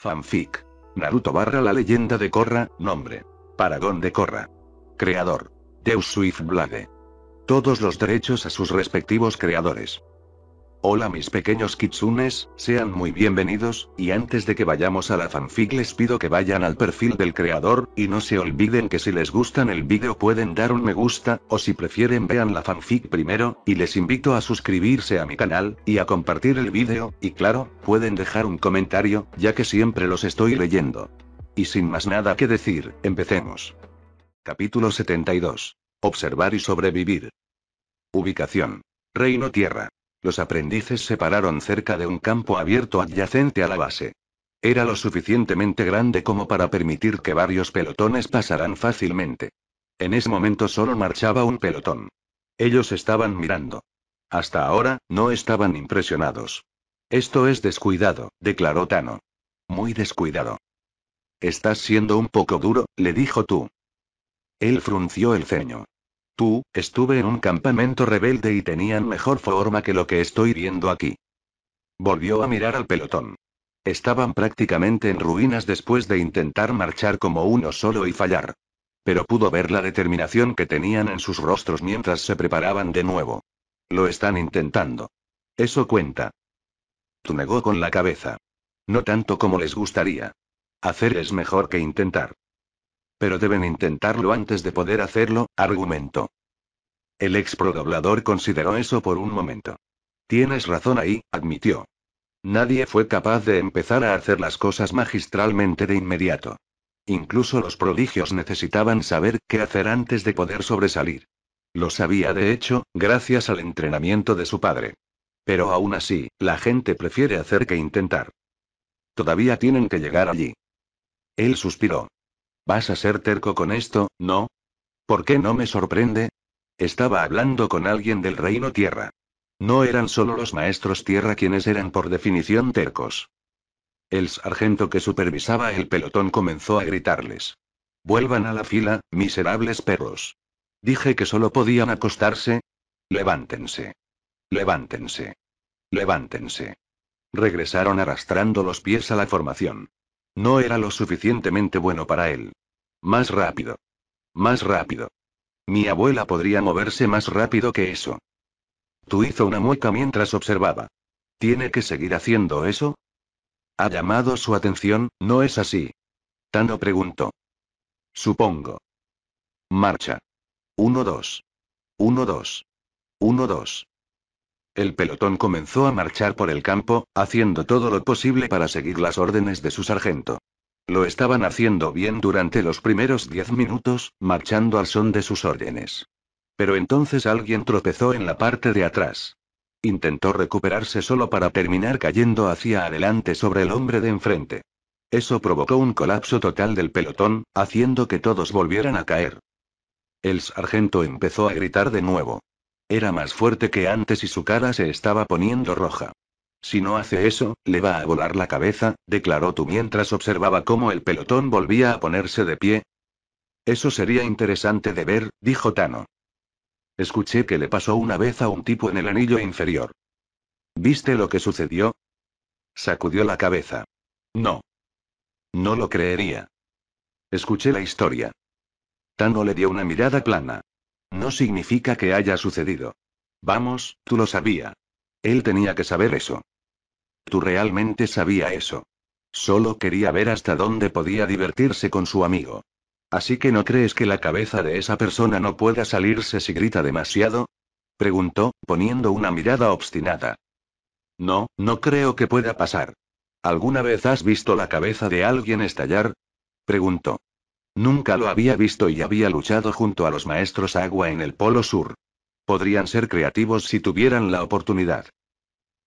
Fanfic. Naruto barra la leyenda de Korra, nombre. Paragón de Korra. Creador. Deus Swift Blade. Todos los derechos a sus respectivos creadores. Hola mis pequeños kitsunes, sean muy bienvenidos, y antes de que vayamos a la fanfic les pido que vayan al perfil del creador, y no se olviden que si les gustan el vídeo pueden dar un me gusta, o si prefieren vean la fanfic primero, y les invito a suscribirse a mi canal, y a compartir el vídeo, y claro, pueden dejar un comentario, ya que siempre los estoy leyendo. Y sin más nada que decir, empecemos. Capítulo 72. Observar y sobrevivir. Ubicación. Reino Tierra. Los aprendices se pararon cerca de un campo abierto adyacente a la base. Era lo suficientemente grande como para permitir que varios pelotones pasaran fácilmente. En ese momento solo marchaba un pelotón. Ellos estaban mirando. Hasta ahora, no estaban impresionados. Esto es descuidado, declaró Tano. Muy descuidado. Estás siendo un poco duro, le dijo tú. Él frunció el ceño. Tú, estuve en un campamento rebelde y tenían mejor forma que lo que estoy viendo aquí. Volvió a mirar al pelotón. Estaban prácticamente en ruinas después de intentar marchar como uno solo y fallar. Pero pudo ver la determinación que tenían en sus rostros mientras se preparaban de nuevo. Lo están intentando. Eso cuenta. negó con la cabeza. No tanto como les gustaría. Hacer es mejor que intentar. Pero deben intentarlo antes de poder hacerlo, argumentó. El ex prodoblador consideró eso por un momento. Tienes razón ahí, admitió. Nadie fue capaz de empezar a hacer las cosas magistralmente de inmediato. Incluso los prodigios necesitaban saber qué hacer antes de poder sobresalir. Lo sabía de hecho, gracias al entrenamiento de su padre. Pero aún así, la gente prefiere hacer que intentar. Todavía tienen que llegar allí. Él suspiró. ¿Vas a ser terco con esto, no? ¿Por qué no me sorprende? Estaba hablando con alguien del reino tierra. No eran solo los maestros tierra quienes eran por definición tercos. El sargento que supervisaba el pelotón comenzó a gritarles. Vuelvan a la fila, miserables perros. Dije que solo podían acostarse. Levántense. Levántense. Levántense. Regresaron arrastrando los pies a la formación. No era lo suficientemente bueno para él. Más rápido. Más rápido. Mi abuela podría moverse más rápido que eso. Tú hizo una mueca mientras observaba. ¿Tiene que seguir haciendo eso? Ha llamado su atención, ¿no es así? Tano preguntó. Supongo. Marcha. 1-2. Uno dos. Uno dos. El pelotón comenzó a marchar por el campo, haciendo todo lo posible para seguir las órdenes de su sargento. Lo estaban haciendo bien durante los primeros diez minutos, marchando al son de sus órdenes. Pero entonces alguien tropezó en la parte de atrás. Intentó recuperarse solo para terminar cayendo hacia adelante sobre el hombre de enfrente. Eso provocó un colapso total del pelotón, haciendo que todos volvieran a caer. El sargento empezó a gritar de nuevo. Era más fuerte que antes y su cara se estaba poniendo roja. Si no hace eso, le va a volar la cabeza, declaró tú mientras observaba cómo el pelotón volvía a ponerse de pie. Eso sería interesante de ver, dijo Tano. Escuché que le pasó una vez a un tipo en el anillo inferior. ¿Viste lo que sucedió? Sacudió la cabeza. No. No lo creería. Escuché la historia. Tano le dio una mirada plana. No significa que haya sucedido. Vamos, tú lo sabía. Él tenía que saber eso. Tú realmente sabía eso. Solo quería ver hasta dónde podía divertirse con su amigo. Así que no crees que la cabeza de esa persona no pueda salirse si grita demasiado? preguntó, poniendo una mirada obstinada. No, no creo que pueda pasar. ¿Alguna vez has visto la cabeza de alguien estallar? preguntó. Nunca lo había visto y había luchado junto a los maestros agua en el Polo Sur. Podrían ser creativos si tuvieran la oportunidad.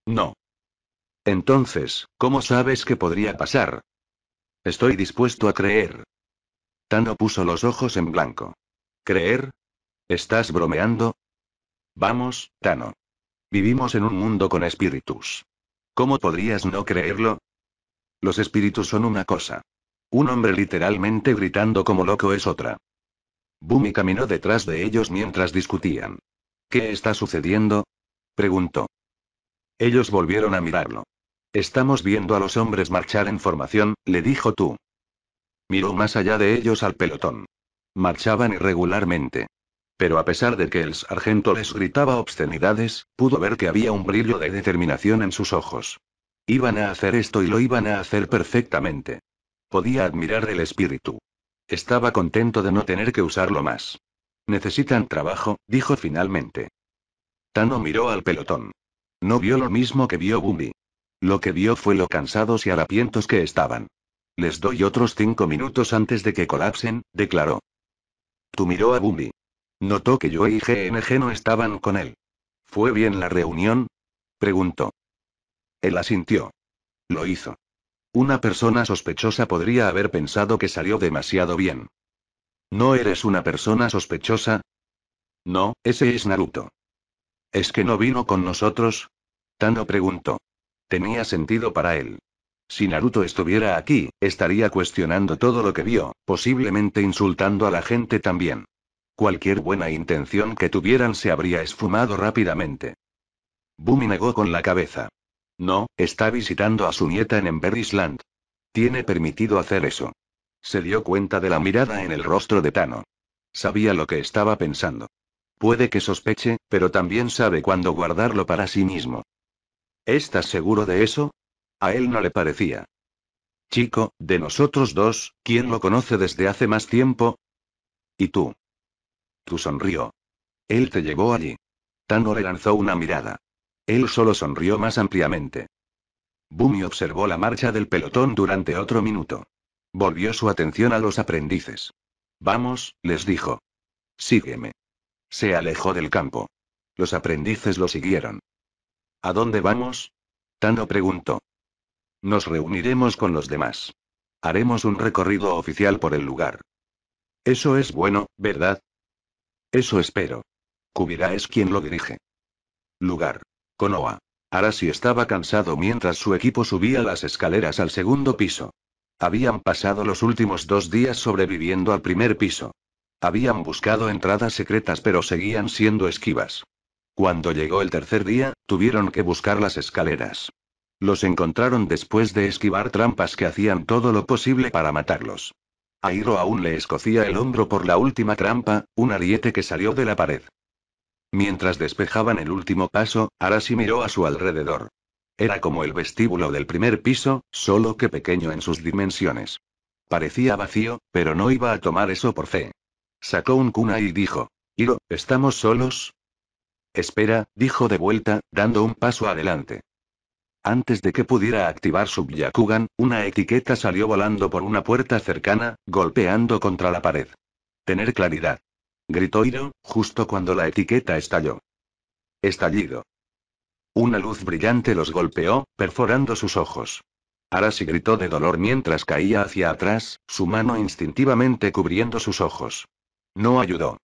No. Entonces, ¿cómo sabes que podría pasar? Estoy dispuesto a creer. Tano puso los ojos en blanco. ¿Creer? ¿Estás bromeando? Vamos, Tano. Vivimos en un mundo con espíritus. ¿Cómo podrías no creerlo? Los espíritus son una cosa. Un hombre literalmente gritando como loco es otra. Bumi caminó detrás de ellos mientras discutían. ¿Qué está sucediendo? preguntó. Ellos volvieron a mirarlo. Estamos viendo a los hombres marchar en formación, le dijo tú. Miró más allá de ellos al pelotón. Marchaban irregularmente. Pero a pesar de que el sargento les gritaba obscenidades, pudo ver que había un brillo de determinación en sus ojos. Iban a hacer esto y lo iban a hacer perfectamente. Podía admirar el espíritu. Estaba contento de no tener que usarlo más. Necesitan trabajo, dijo finalmente. Tano miró al pelotón. No vio lo mismo que vio Bumbi. Lo que vio fue lo cansados y harapientos que estaban. Les doy otros cinco minutos antes de que colapsen, declaró. Tú miró a Bumbi. Notó que yo y GNG no estaban con él. ¿Fue bien la reunión? preguntó. Él asintió. Lo hizo. Una persona sospechosa podría haber pensado que salió demasiado bien. ¿No eres una persona sospechosa? No, ese es Naruto. ¿Es que no vino con nosotros? Tano preguntó. Tenía sentido para él. Si Naruto estuviera aquí, estaría cuestionando todo lo que vio, posiblemente insultando a la gente también. Cualquier buena intención que tuvieran se habría esfumado rápidamente. Bumi negó con la cabeza. No, está visitando a su nieta en Ember Tiene permitido hacer eso. Se dio cuenta de la mirada en el rostro de Tano. Sabía lo que estaba pensando. Puede que sospeche, pero también sabe cuándo guardarlo para sí mismo. ¿Estás seguro de eso? A él no le parecía. Chico, de nosotros dos, ¿quién lo conoce desde hace más tiempo? ¿Y tú? Tú sonrió. Él te llevó allí. Tano le lanzó una mirada. Él solo sonrió más ampliamente. Bumi observó la marcha del pelotón durante otro minuto. Volvió su atención a los aprendices. Vamos, les dijo. Sígueme. Se alejó del campo. Los aprendices lo siguieron. ¿A dónde vamos? Tano preguntó. Nos reuniremos con los demás. Haremos un recorrido oficial por el lugar. Eso es bueno, ¿verdad? Eso espero. Kubira es quien lo dirige. Lugar. Noah. Arasi estaba cansado mientras su equipo subía las escaleras al segundo piso. Habían pasado los últimos dos días sobreviviendo al primer piso. Habían buscado entradas secretas pero seguían siendo esquivas. Cuando llegó el tercer día, tuvieron que buscar las escaleras. Los encontraron después de esquivar trampas que hacían todo lo posible para matarlos. Airo aún le escocía el hombro por la última trampa, un ariete que salió de la pared. Mientras despejaban el último paso, Arasi miró a su alrededor. Era como el vestíbulo del primer piso, solo que pequeño en sus dimensiones. Parecía vacío, pero no iba a tomar eso por fe. Sacó un cuna y dijo, Iro, ¿estamos solos? Espera, dijo de vuelta, dando un paso adelante. Antes de que pudiera activar su Yakugan, una etiqueta salió volando por una puerta cercana, golpeando contra la pared. Tener claridad gritó Hiro, justo cuando la etiqueta estalló. Estallido. Una luz brillante los golpeó, perforando sus ojos. Arashi gritó de dolor mientras caía hacia atrás, su mano instintivamente cubriendo sus ojos. No ayudó.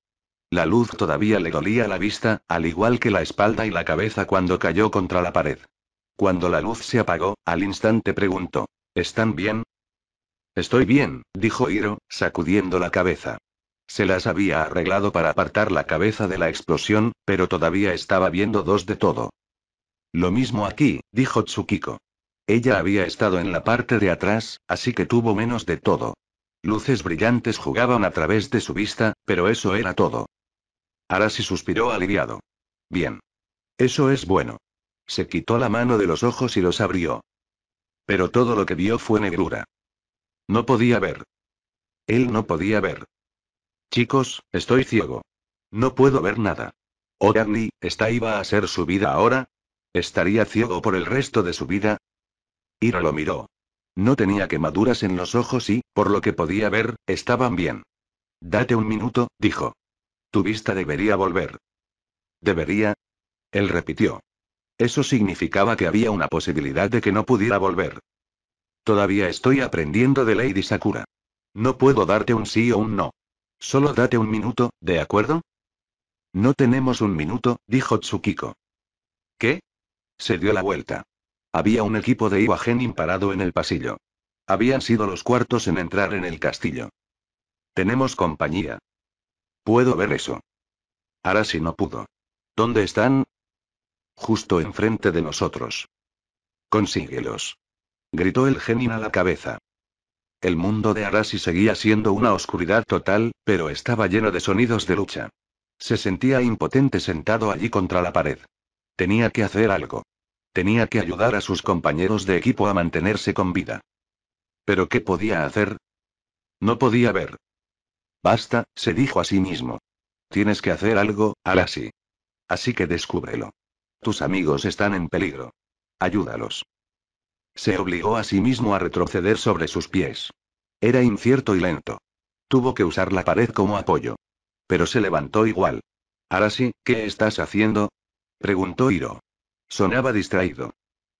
La luz todavía le dolía la vista, al igual que la espalda y la cabeza cuando cayó contra la pared. Cuando la luz se apagó, al instante preguntó, ¿están bien? Estoy bien, dijo Hiro, sacudiendo la cabeza. Se las había arreglado para apartar la cabeza de la explosión, pero todavía estaba viendo dos de todo. Lo mismo aquí, dijo Tsukiko. Ella había estado en la parte de atrás, así que tuvo menos de todo. Luces brillantes jugaban a través de su vista, pero eso era todo. Arasi suspiró aliviado. Bien. Eso es bueno. Se quitó la mano de los ojos y los abrió. Pero todo lo que vio fue negrura. No podía ver. Él no podía ver. Chicos, estoy ciego. No puedo ver nada. ¿O oh, ¿esta iba a ser su vida ahora? ¿Estaría ciego por el resto de su vida? Ira lo miró. No tenía quemaduras en los ojos y, por lo que podía ver, estaban bien. Date un minuto, dijo. Tu vista debería volver. ¿Debería? Él repitió. Eso significaba que había una posibilidad de que no pudiera volver. Todavía estoy aprendiendo de Lady Sakura. No puedo darte un sí o un no. Solo date un minuto, ¿de acuerdo? No tenemos un minuto, dijo Tsukiko. ¿Qué? Se dio la vuelta. Había un equipo de Iwagenin parado en el pasillo. Habían sido los cuartos en entrar en el castillo. Tenemos compañía. Puedo ver eso. si no pudo. ¿Dónde están? Justo enfrente de nosotros. Consíguelos. Gritó el genin a la cabeza. El mundo de Arasi seguía siendo una oscuridad total, pero estaba lleno de sonidos de lucha. Se sentía impotente sentado allí contra la pared. Tenía que hacer algo. Tenía que ayudar a sus compañeros de equipo a mantenerse con vida. ¿Pero qué podía hacer? No podía ver. Basta, se dijo a sí mismo. Tienes que hacer algo, Arasi. Así que descúbrelo. Tus amigos están en peligro. Ayúdalos. Se obligó a sí mismo a retroceder sobre sus pies. Era incierto y lento. Tuvo que usar la pared como apoyo. Pero se levantó igual. Arasi, ¿qué estás haciendo? preguntó Hiro. Sonaba distraído.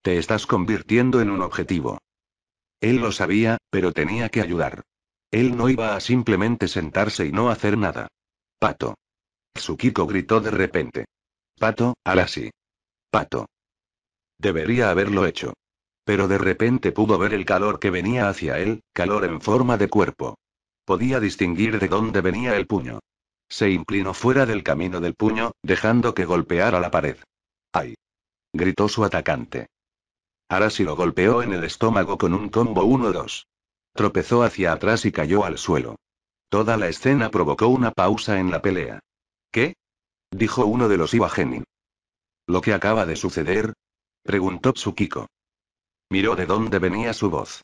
Te estás convirtiendo en un objetivo. Él lo sabía, pero tenía que ayudar. Él no iba a simplemente sentarse y no hacer nada. Pato. Tsukiko gritó de repente. Pato, Arasi. Pato. Debería haberlo hecho. Pero de repente pudo ver el calor que venía hacia él, calor en forma de cuerpo. Podía distinguir de dónde venía el puño. Se inclinó fuera del camino del puño, dejando que golpeara la pared. ¡Ay! gritó su atacante. Arasi lo golpeó en el estómago con un combo 1-2. Tropezó hacia atrás y cayó al suelo. Toda la escena provocó una pausa en la pelea. ¿Qué? dijo uno de los Iwagenin. ¿Lo que acaba de suceder? preguntó Tsukiko. Miró de dónde venía su voz.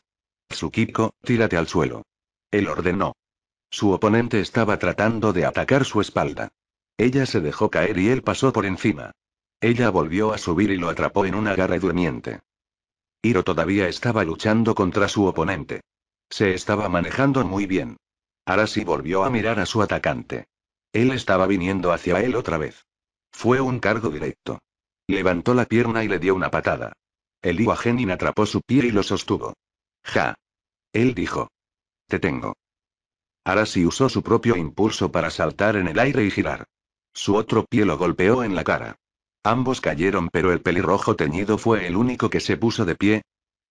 Tsukiko, tírate al suelo. Él ordenó. Su oponente estaba tratando de atacar su espalda. Ella se dejó caer y él pasó por encima. Ella volvió a subir y lo atrapó en una garra durmiente. Hiro todavía estaba luchando contra su oponente. Se estaba manejando muy bien. Arashi volvió a mirar a su atacante. Él estaba viniendo hacia él otra vez. Fue un cargo directo. Levantó la pierna y le dio una patada. El Genin atrapó su pie y lo sostuvo. Ja. Él dijo. Te tengo. Arasi usó su propio impulso para saltar en el aire y girar. Su otro pie lo golpeó en la cara. Ambos cayeron, pero el pelirrojo teñido fue el único que se puso de pie.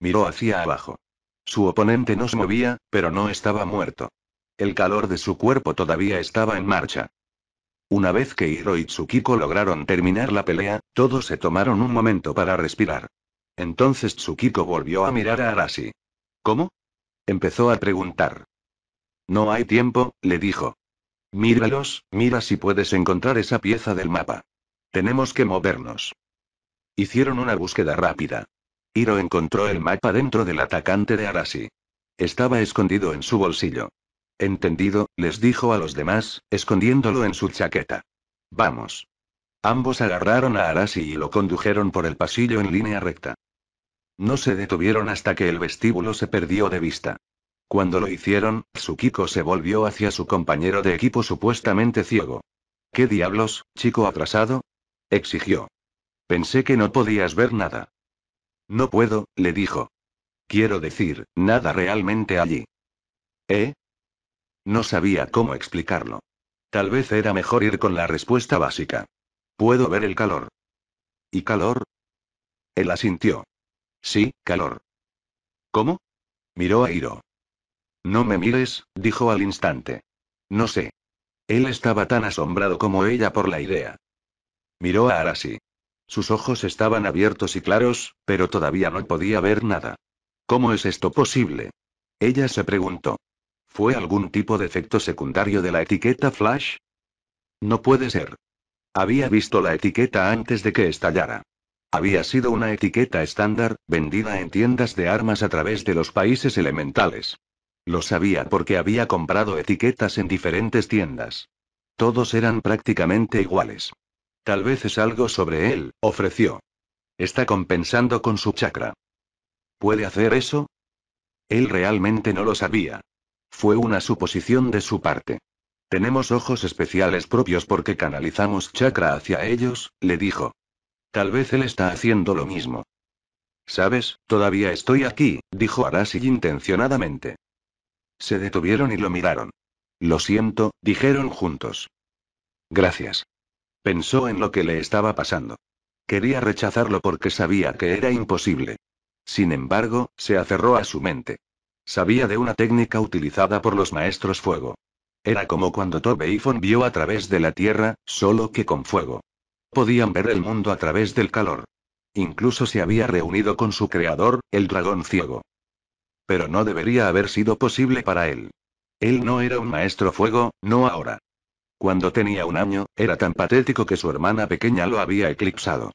Miró hacia abajo. Su oponente no se movía, pero no estaba muerto. El calor de su cuerpo todavía estaba en marcha. Una vez que Hiro y Tsukiko lograron terminar la pelea, todos se tomaron un momento para respirar. Entonces Tsukiko volvió a mirar a Arashi. ¿Cómo? Empezó a preguntar. No hay tiempo, le dijo. Míralos, mira si puedes encontrar esa pieza del mapa. Tenemos que movernos. Hicieron una búsqueda rápida. Hiro encontró el mapa dentro del atacante de Arashi. Estaba escondido en su bolsillo. Entendido, les dijo a los demás, escondiéndolo en su chaqueta. Vamos. Ambos agarraron a Arashi y lo condujeron por el pasillo en línea recta. No se detuvieron hasta que el vestíbulo se perdió de vista. Cuando lo hicieron, Tsukiko se volvió hacia su compañero de equipo supuestamente ciego. ¿Qué diablos, chico atrasado? exigió. Pensé que no podías ver nada. No puedo, le dijo. Quiero decir, nada realmente allí. ¿Eh? No sabía cómo explicarlo. Tal vez era mejor ir con la respuesta básica. Puedo ver el calor. ¿Y calor? Él asintió. Sí, calor. ¿Cómo? Miró a Hiro. No me mires, dijo al instante. No sé. Él estaba tan asombrado como ella por la idea. Miró a Arasi. Sus ojos estaban abiertos y claros, pero todavía no podía ver nada. ¿Cómo es esto posible? Ella se preguntó. ¿Fue algún tipo de efecto secundario de la etiqueta Flash? No puede ser. Había visto la etiqueta antes de que estallara. Había sido una etiqueta estándar, vendida en tiendas de armas a través de los países elementales. Lo sabía porque había comprado etiquetas en diferentes tiendas. Todos eran prácticamente iguales. Tal vez es algo sobre él, ofreció. Está compensando con su chakra. ¿Puede hacer eso? Él realmente no lo sabía. Fue una suposición de su parte. Tenemos ojos especiales propios porque canalizamos chakra hacia ellos, le dijo. Tal vez él está haciendo lo mismo. Sabes, todavía estoy aquí, dijo Arashi intencionadamente. Se detuvieron y lo miraron. Lo siento, dijeron juntos. Gracias. Pensó en lo que le estaba pasando. Quería rechazarlo porque sabía que era imposible. Sin embargo, se aferró a su mente. Sabía de una técnica utilizada por los maestros fuego. Era como cuando torbeifon vio a través de la tierra, solo que con fuego. Podían ver el mundo a través del calor. Incluso se había reunido con su creador, el dragón ciego. Pero no debería haber sido posible para él. Él no era un maestro fuego, no ahora. Cuando tenía un año, era tan patético que su hermana pequeña lo había eclipsado.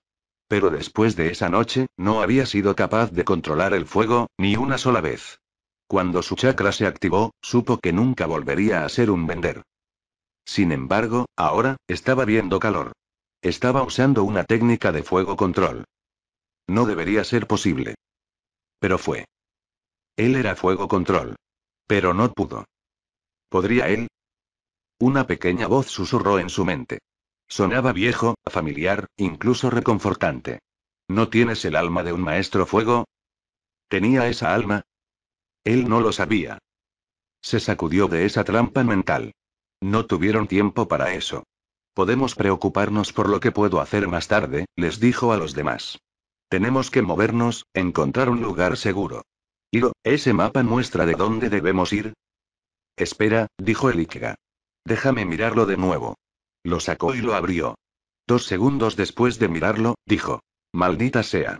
Pero después de esa noche, no había sido capaz de controlar el fuego, ni una sola vez. Cuando su chakra se activó, supo que nunca volvería a ser un vender. Sin embargo, ahora, estaba viendo calor. Estaba usando una técnica de fuego control. No debería ser posible. Pero fue. Él era fuego control. Pero no pudo. ¿Podría él? Una pequeña voz susurró en su mente. Sonaba viejo, familiar, incluso reconfortante. ¿No tienes el alma de un maestro fuego? ¿Tenía esa alma? Él no lo sabía. Se sacudió de esa trampa mental. No tuvieron tiempo para eso. Podemos preocuparnos por lo que puedo hacer más tarde, les dijo a los demás. Tenemos que movernos, encontrar un lugar seguro. lo, ese mapa muestra de dónde debemos ir. Espera, dijo el Déjame mirarlo de nuevo. Lo sacó y lo abrió. Dos segundos después de mirarlo, dijo. Maldita sea.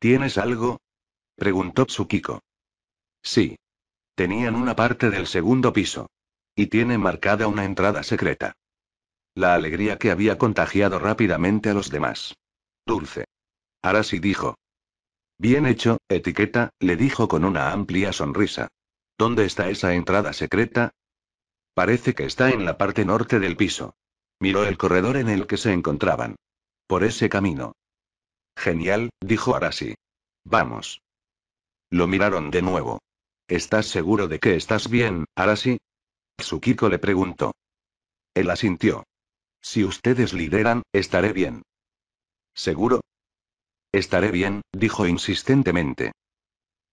¿Tienes algo? preguntó Tsukiko. Sí. Tenían una parte del segundo piso. Y tiene marcada una entrada secreta. La alegría que había contagiado rápidamente a los demás. Dulce. Arasi dijo. Bien hecho, etiqueta, le dijo con una amplia sonrisa. ¿Dónde está esa entrada secreta? Parece que está en la parte norte del piso. Miró el corredor en el que se encontraban. Por ese camino. Genial, dijo Arasi. Vamos. Lo miraron de nuevo. ¿Estás seguro de que estás bien, Arasi? Tsukiko le preguntó. Él asintió. Si ustedes lideran, estaré bien. ¿Seguro? Estaré bien, dijo insistentemente.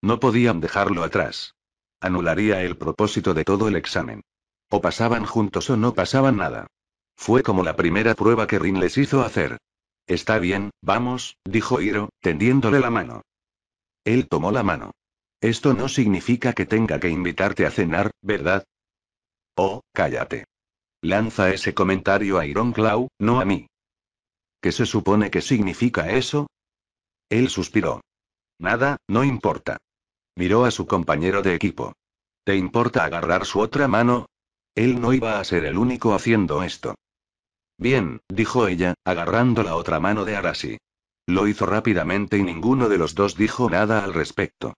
No podían dejarlo atrás. Anularía el propósito de todo el examen. O pasaban juntos o no pasaban nada. Fue como la primera prueba que Rin les hizo hacer. Está bien, vamos, dijo Hiro, tendiéndole la mano. Él tomó la mano. Esto no significa que tenga que invitarte a cenar, ¿verdad? Oh, cállate. Lanza ese comentario a Ironclaw, no a mí. ¿Qué se supone que significa eso? Él suspiró. Nada, no importa. Miró a su compañero de equipo. ¿Te importa agarrar su otra mano? Él no iba a ser el único haciendo esto. Bien, dijo ella, agarrando la otra mano de Arasi. Lo hizo rápidamente y ninguno de los dos dijo nada al respecto.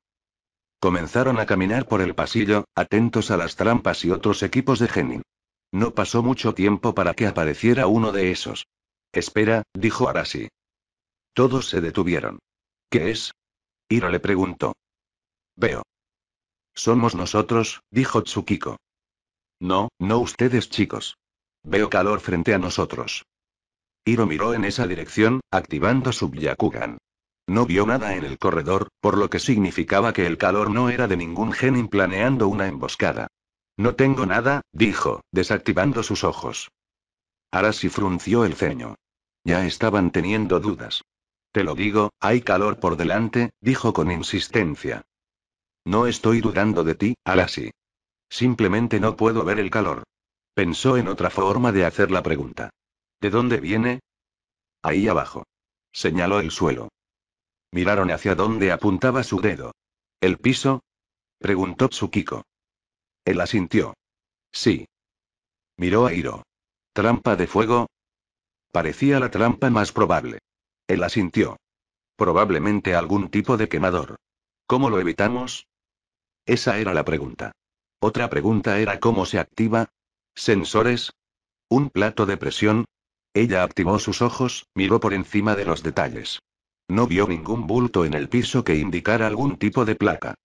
Comenzaron a caminar por el pasillo, atentos a las trampas y otros equipos de Genin. No pasó mucho tiempo para que apareciera uno de esos. Espera, dijo Arasi. Todos se detuvieron. ¿Qué es? Iro le preguntó. Veo. Somos nosotros, dijo Tsukiko. No, no ustedes chicos. Veo calor frente a nosotros. Iro miró en esa dirección, activando su Byakugan. No vio nada en el corredor, por lo que significaba que el calor no era de ningún genin planeando una emboscada. No tengo nada, dijo, desactivando sus ojos. Arasi frunció el ceño. Ya estaban teniendo dudas. Te lo digo, hay calor por delante, dijo con insistencia. No estoy dudando de ti, Arasi. Simplemente no puedo ver el calor. Pensó en otra forma de hacer la pregunta. ¿De dónde viene? Ahí abajo. Señaló el suelo. Miraron hacia dónde apuntaba su dedo. ¿El piso? Preguntó Tsukiko. Él asintió. Sí. Miró a Iro. ¿Trampa de fuego? Parecía la trampa más probable. Él asintió. Probablemente algún tipo de quemador. ¿Cómo lo evitamos? Esa era la pregunta. Otra pregunta era cómo se activa. ¿Sensores? ¿Un plato de presión? Ella activó sus ojos, miró por encima de los detalles. No vio ningún bulto en el piso que indicara algún tipo de placa.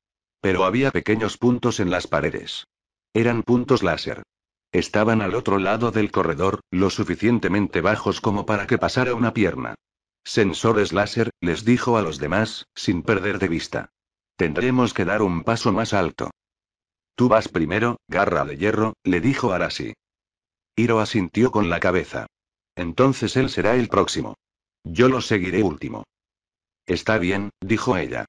Pero había pequeños puntos en las paredes. Eran puntos láser. Estaban al otro lado del corredor, lo suficientemente bajos como para que pasara una pierna. Sensores láser, les dijo a los demás, sin perder de vista. Tendremos que dar un paso más alto. Tú vas primero, garra de hierro, le dijo Arasi. Hiro asintió con la cabeza. Entonces él será el próximo. Yo lo seguiré último. Está bien, dijo ella.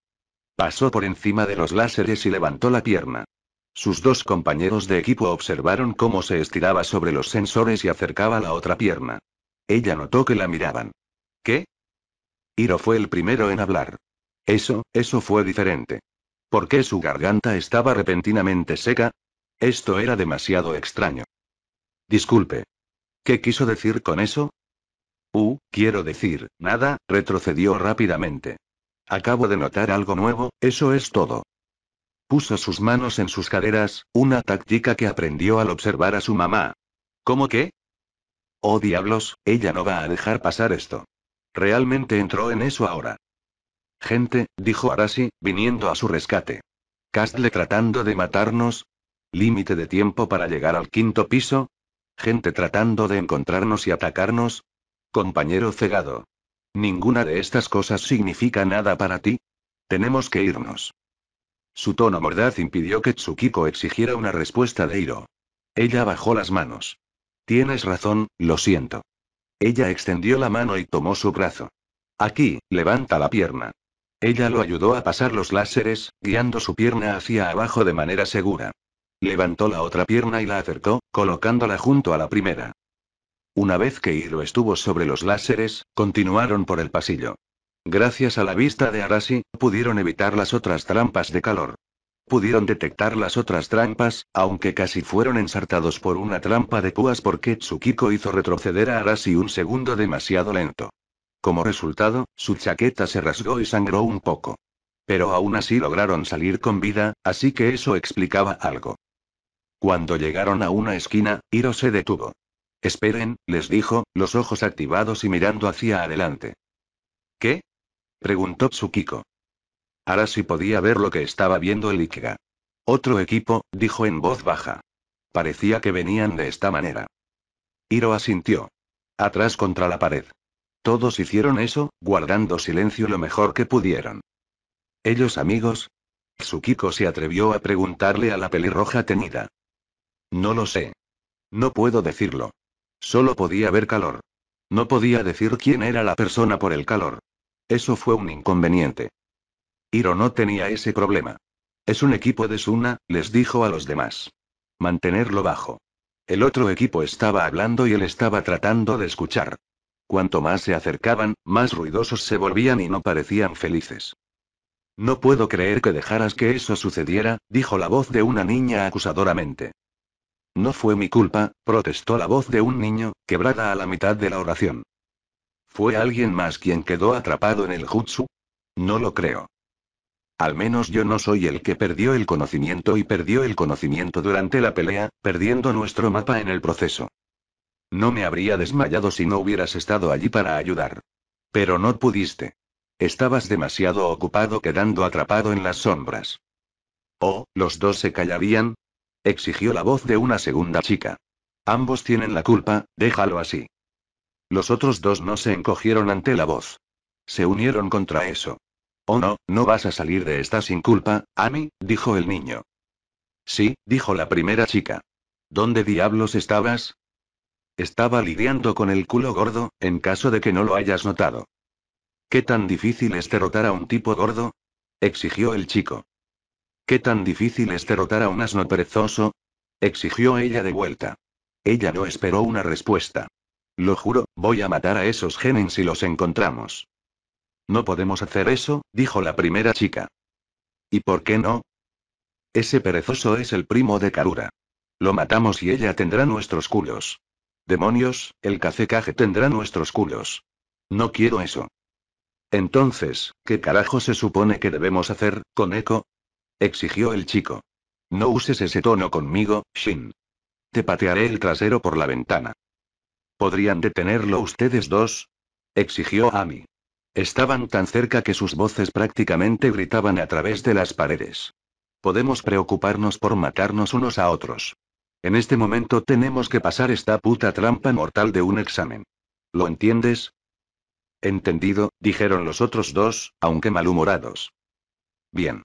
Pasó por encima de los láseres y levantó la pierna. Sus dos compañeros de equipo observaron cómo se estiraba sobre los sensores y acercaba la otra pierna. Ella notó que la miraban. ¿Qué? Hiro fue el primero en hablar. Eso, eso fue diferente. ¿Por qué su garganta estaba repentinamente seca? Esto era demasiado extraño. Disculpe. ¿Qué quiso decir con eso? Uh, quiero decir, nada, retrocedió rápidamente. Acabo de notar algo nuevo, eso es todo. Puso sus manos en sus caderas, una táctica que aprendió al observar a su mamá. ¿Cómo qué? Oh diablos, ella no va a dejar pasar esto. Realmente entró en eso ahora. Gente, dijo Arasi, viniendo a su rescate. Castle tratando de matarnos. Límite de tiempo para llegar al quinto piso. Gente tratando de encontrarnos y atacarnos. Compañero cegado. Ninguna de estas cosas significa nada para ti. Tenemos que irnos. Su tono mordaz impidió que Tsukiko exigiera una respuesta de Hiro. Ella bajó las manos. Tienes razón, lo siento. Ella extendió la mano y tomó su brazo. Aquí, levanta la pierna. Ella lo ayudó a pasar los láseres, guiando su pierna hacia abajo de manera segura. Levantó la otra pierna y la acercó, colocándola junto a la primera. Una vez que Hiro estuvo sobre los láseres, continuaron por el pasillo. Gracias a la vista de Arashi, pudieron evitar las otras trampas de calor. Pudieron detectar las otras trampas, aunque casi fueron ensartados por una trampa de púas porque Tsukiko hizo retroceder a Arasi un segundo demasiado lento. Como resultado, su chaqueta se rasgó y sangró un poco. Pero aún así lograron salir con vida, así que eso explicaba algo. Cuando llegaron a una esquina, Hiro se detuvo. Esperen, les dijo, los ojos activados y mirando hacia adelante. ¿Qué? preguntó Tsukiko. Ahora sí podía ver lo que estaba viendo el Ikega. Otro equipo, dijo en voz baja. Parecía que venían de esta manera. Hiro asintió. Atrás contra la pared. Todos hicieron eso, guardando silencio lo mejor que pudieron. ¿Ellos amigos? Tsukiko se atrevió a preguntarle a la pelirroja tenida. No lo sé. No puedo decirlo. Solo podía ver calor. No podía decir quién era la persona por el calor. Eso fue un inconveniente. Hiro no tenía ese problema. Es un equipo de Suna, les dijo a los demás. Mantenerlo bajo. El otro equipo estaba hablando y él estaba tratando de escuchar. Cuanto más se acercaban, más ruidosos se volvían y no parecían felices. No puedo creer que dejaras que eso sucediera, dijo la voz de una niña acusadoramente. No fue mi culpa, protestó la voz de un niño, quebrada a la mitad de la oración. ¿Fue alguien más quien quedó atrapado en el jutsu? No lo creo. Al menos yo no soy el que perdió el conocimiento y perdió el conocimiento durante la pelea, perdiendo nuestro mapa en el proceso. No me habría desmayado si no hubieras estado allí para ayudar. Pero no pudiste. Estabas demasiado ocupado quedando atrapado en las sombras. Oh, los dos se callarían, exigió la voz de una segunda chica. Ambos tienen la culpa, déjalo así. Los otros dos no se encogieron ante la voz. Se unieron contra eso. Oh no, no vas a salir de esta sin culpa, mí, dijo el niño. Sí, dijo la primera chica. ¿Dónde diablos estabas? Estaba lidiando con el culo gordo, en caso de que no lo hayas notado. ¿Qué tan difícil es derrotar a un tipo gordo? exigió el chico. ¿Qué tan difícil es derrotar a un asno perezoso? exigió ella de vuelta. Ella no esperó una respuesta. Lo juro, voy a matar a esos genes si los encontramos. No podemos hacer eso, dijo la primera chica. ¿Y por qué no? Ese perezoso es el primo de Karura. Lo matamos y ella tendrá nuestros culos. Demonios, el cacecaje tendrá nuestros culos. No quiero eso. Entonces, ¿qué carajo se supone que debemos hacer, con Eco? exigió el chico. No uses ese tono conmigo, Shin. Te patearé el trasero por la ventana. ¿Podrían detenerlo ustedes dos? exigió Ami. Estaban tan cerca que sus voces prácticamente gritaban a través de las paredes. Podemos preocuparnos por matarnos unos a otros. En este momento tenemos que pasar esta puta trampa mortal de un examen. ¿Lo entiendes? Entendido, dijeron los otros dos, aunque malhumorados. Bien.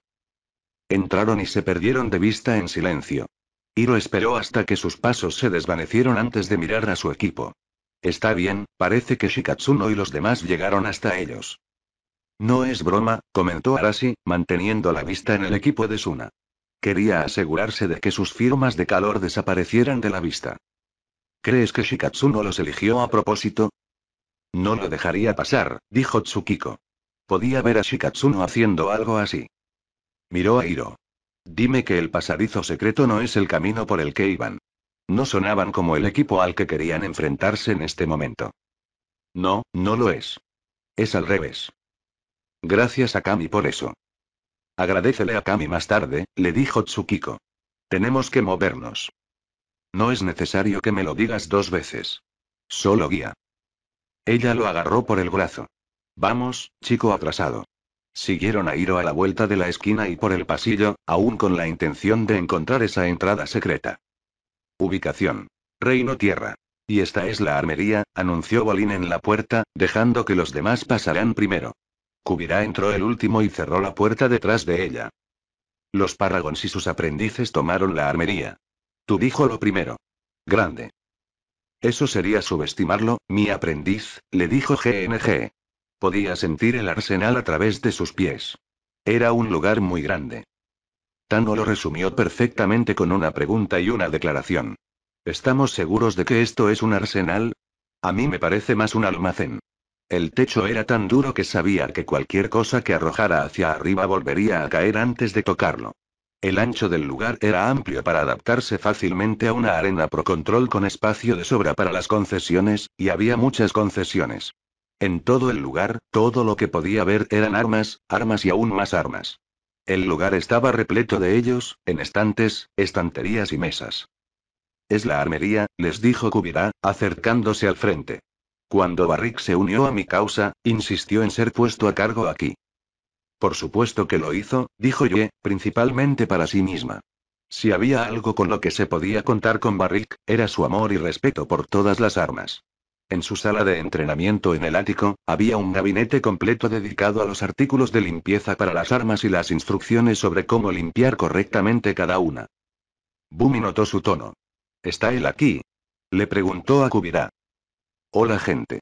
Entraron y se perdieron de vista en silencio. Hiro esperó hasta que sus pasos se desvanecieron antes de mirar a su equipo. Está bien, parece que Shikatsuno y los demás llegaron hasta ellos. No es broma, comentó Arashi, manteniendo la vista en el equipo de Suna. Quería asegurarse de que sus firmas de calor desaparecieran de la vista. ¿Crees que Shikatsuno los eligió a propósito? No lo dejaría pasar, dijo Tsukiko. Podía ver a Shikatsuno haciendo algo así. Miró a Hiro. Dime que el pasadizo secreto no es el camino por el que iban. No sonaban como el equipo al que querían enfrentarse en este momento. No, no lo es. Es al revés. Gracias a Kami por eso. Agradecele a Kami más tarde, le dijo Tsukiko. Tenemos que movernos. No es necesario que me lo digas dos veces. Solo guía. Ella lo agarró por el brazo. Vamos, chico atrasado. Siguieron a Iro a la vuelta de la esquina y por el pasillo, aún con la intención de encontrar esa entrada secreta. Ubicación. Reino Tierra. Y esta es la armería, anunció Bolín en la puerta, dejando que los demás pasarán primero. Kubira entró el último y cerró la puerta detrás de ella. Los Paragons y sus aprendices tomaron la armería. Tú dijo lo primero. Grande. Eso sería subestimarlo, mi aprendiz, le dijo GNG. Podía sentir el arsenal a través de sus pies. Era un lugar muy grande. Tango lo resumió perfectamente con una pregunta y una declaración. ¿Estamos seguros de que esto es un arsenal? A mí me parece más un almacén. El techo era tan duro que sabía que cualquier cosa que arrojara hacia arriba volvería a caer antes de tocarlo. El ancho del lugar era amplio para adaptarse fácilmente a una arena pro control con espacio de sobra para las concesiones, y había muchas concesiones. En todo el lugar, todo lo que podía ver eran armas, armas y aún más armas. El lugar estaba repleto de ellos, en estantes, estanterías y mesas. Es la armería, les dijo Kubirá, acercándose al frente. Cuando Barrick se unió a mi causa, insistió en ser puesto a cargo aquí. Por supuesto que lo hizo, dijo Ye, principalmente para sí misma. Si había algo con lo que se podía contar con Barrick, era su amor y respeto por todas las armas. En su sala de entrenamiento en el ático, había un gabinete completo dedicado a los artículos de limpieza para las armas y las instrucciones sobre cómo limpiar correctamente cada una. Bumi notó su tono. ¿Está él aquí? Le preguntó a Kubirá. Hola gente.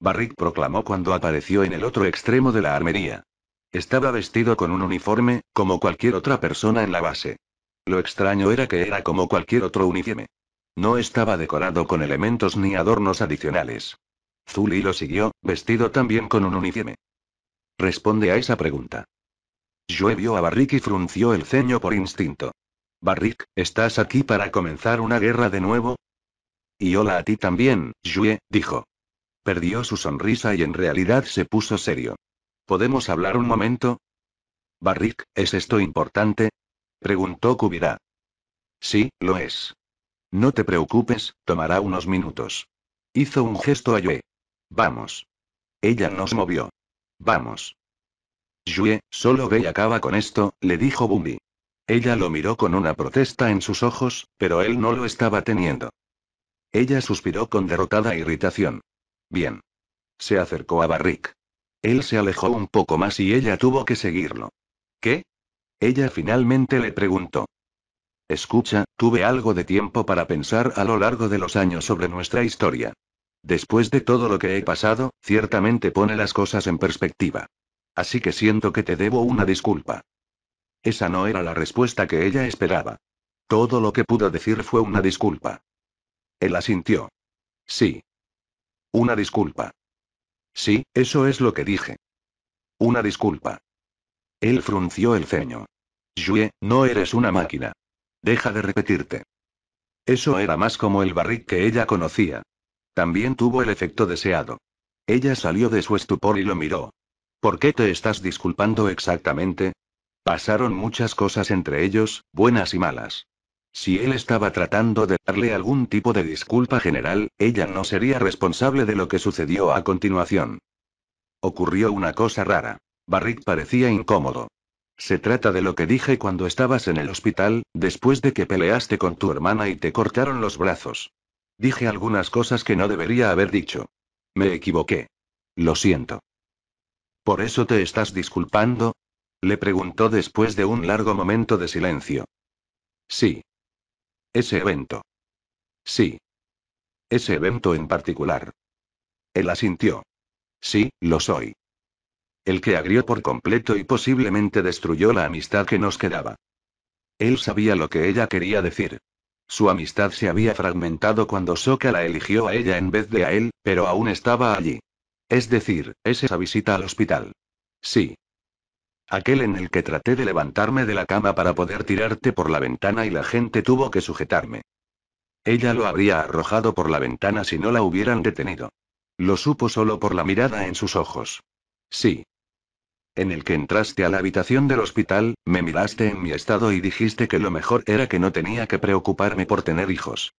Barrick proclamó cuando apareció en el otro extremo de la armería. Estaba vestido con un uniforme, como cualquier otra persona en la base. Lo extraño era que era como cualquier otro uniforme. No estaba decorado con elementos ni adornos adicionales. Zuli lo siguió, vestido también con un uniforme. Responde a esa pregunta. Yue vio a Barrick y frunció el ceño por instinto. Barrick, ¿estás aquí para comenzar una guerra de nuevo? Y hola a ti también, Yue, dijo. Perdió su sonrisa y en realidad se puso serio. ¿Podemos hablar un momento? Barrick, ¿es esto importante? Preguntó Kubira. Sí, lo es. No te preocupes, tomará unos minutos. Hizo un gesto a Yue. Vamos. Ella nos movió. Vamos. Yue, solo ve y acaba con esto, le dijo Bumbi. Ella lo miró con una protesta en sus ojos, pero él no lo estaba teniendo. Ella suspiró con derrotada irritación. Bien. Se acercó a Barrick. Él se alejó un poco más y ella tuvo que seguirlo. ¿Qué? Ella finalmente le preguntó. Escucha, tuve algo de tiempo para pensar a lo largo de los años sobre nuestra historia. Después de todo lo que he pasado, ciertamente pone las cosas en perspectiva. Así que siento que te debo una disculpa. Esa no era la respuesta que ella esperaba. Todo lo que pudo decir fue una disculpa. Él asintió. Sí. Una disculpa. Sí, eso es lo que dije. Una disculpa. Él frunció el ceño. Yue, no eres una máquina. Deja de repetirte. Eso era más como el barrick que ella conocía. También tuvo el efecto deseado. Ella salió de su estupor y lo miró. ¿Por qué te estás disculpando exactamente? Pasaron muchas cosas entre ellos, buenas y malas. Si él estaba tratando de darle algún tipo de disculpa general, ella no sería responsable de lo que sucedió a continuación. Ocurrió una cosa rara. Barrick parecía incómodo. Se trata de lo que dije cuando estabas en el hospital, después de que peleaste con tu hermana y te cortaron los brazos. Dije algunas cosas que no debería haber dicho. Me equivoqué. Lo siento. ¿Por eso te estás disculpando? Le preguntó después de un largo momento de silencio. Sí. Ese evento. Sí. Ese evento en particular. Él asintió. Sí, lo soy. El que agrió por completo y posiblemente destruyó la amistad que nos quedaba. Él sabía lo que ella quería decir. Su amistad se había fragmentado cuando Soka la eligió a ella en vez de a él, pero aún estaba allí. Es decir, es esa visita al hospital. Sí. Aquel en el que traté de levantarme de la cama para poder tirarte por la ventana y la gente tuvo que sujetarme. Ella lo habría arrojado por la ventana si no la hubieran detenido. Lo supo solo por la mirada en sus ojos. Sí. En el que entraste a la habitación del hospital, me miraste en mi estado y dijiste que lo mejor era que no tenía que preocuparme por tener hijos.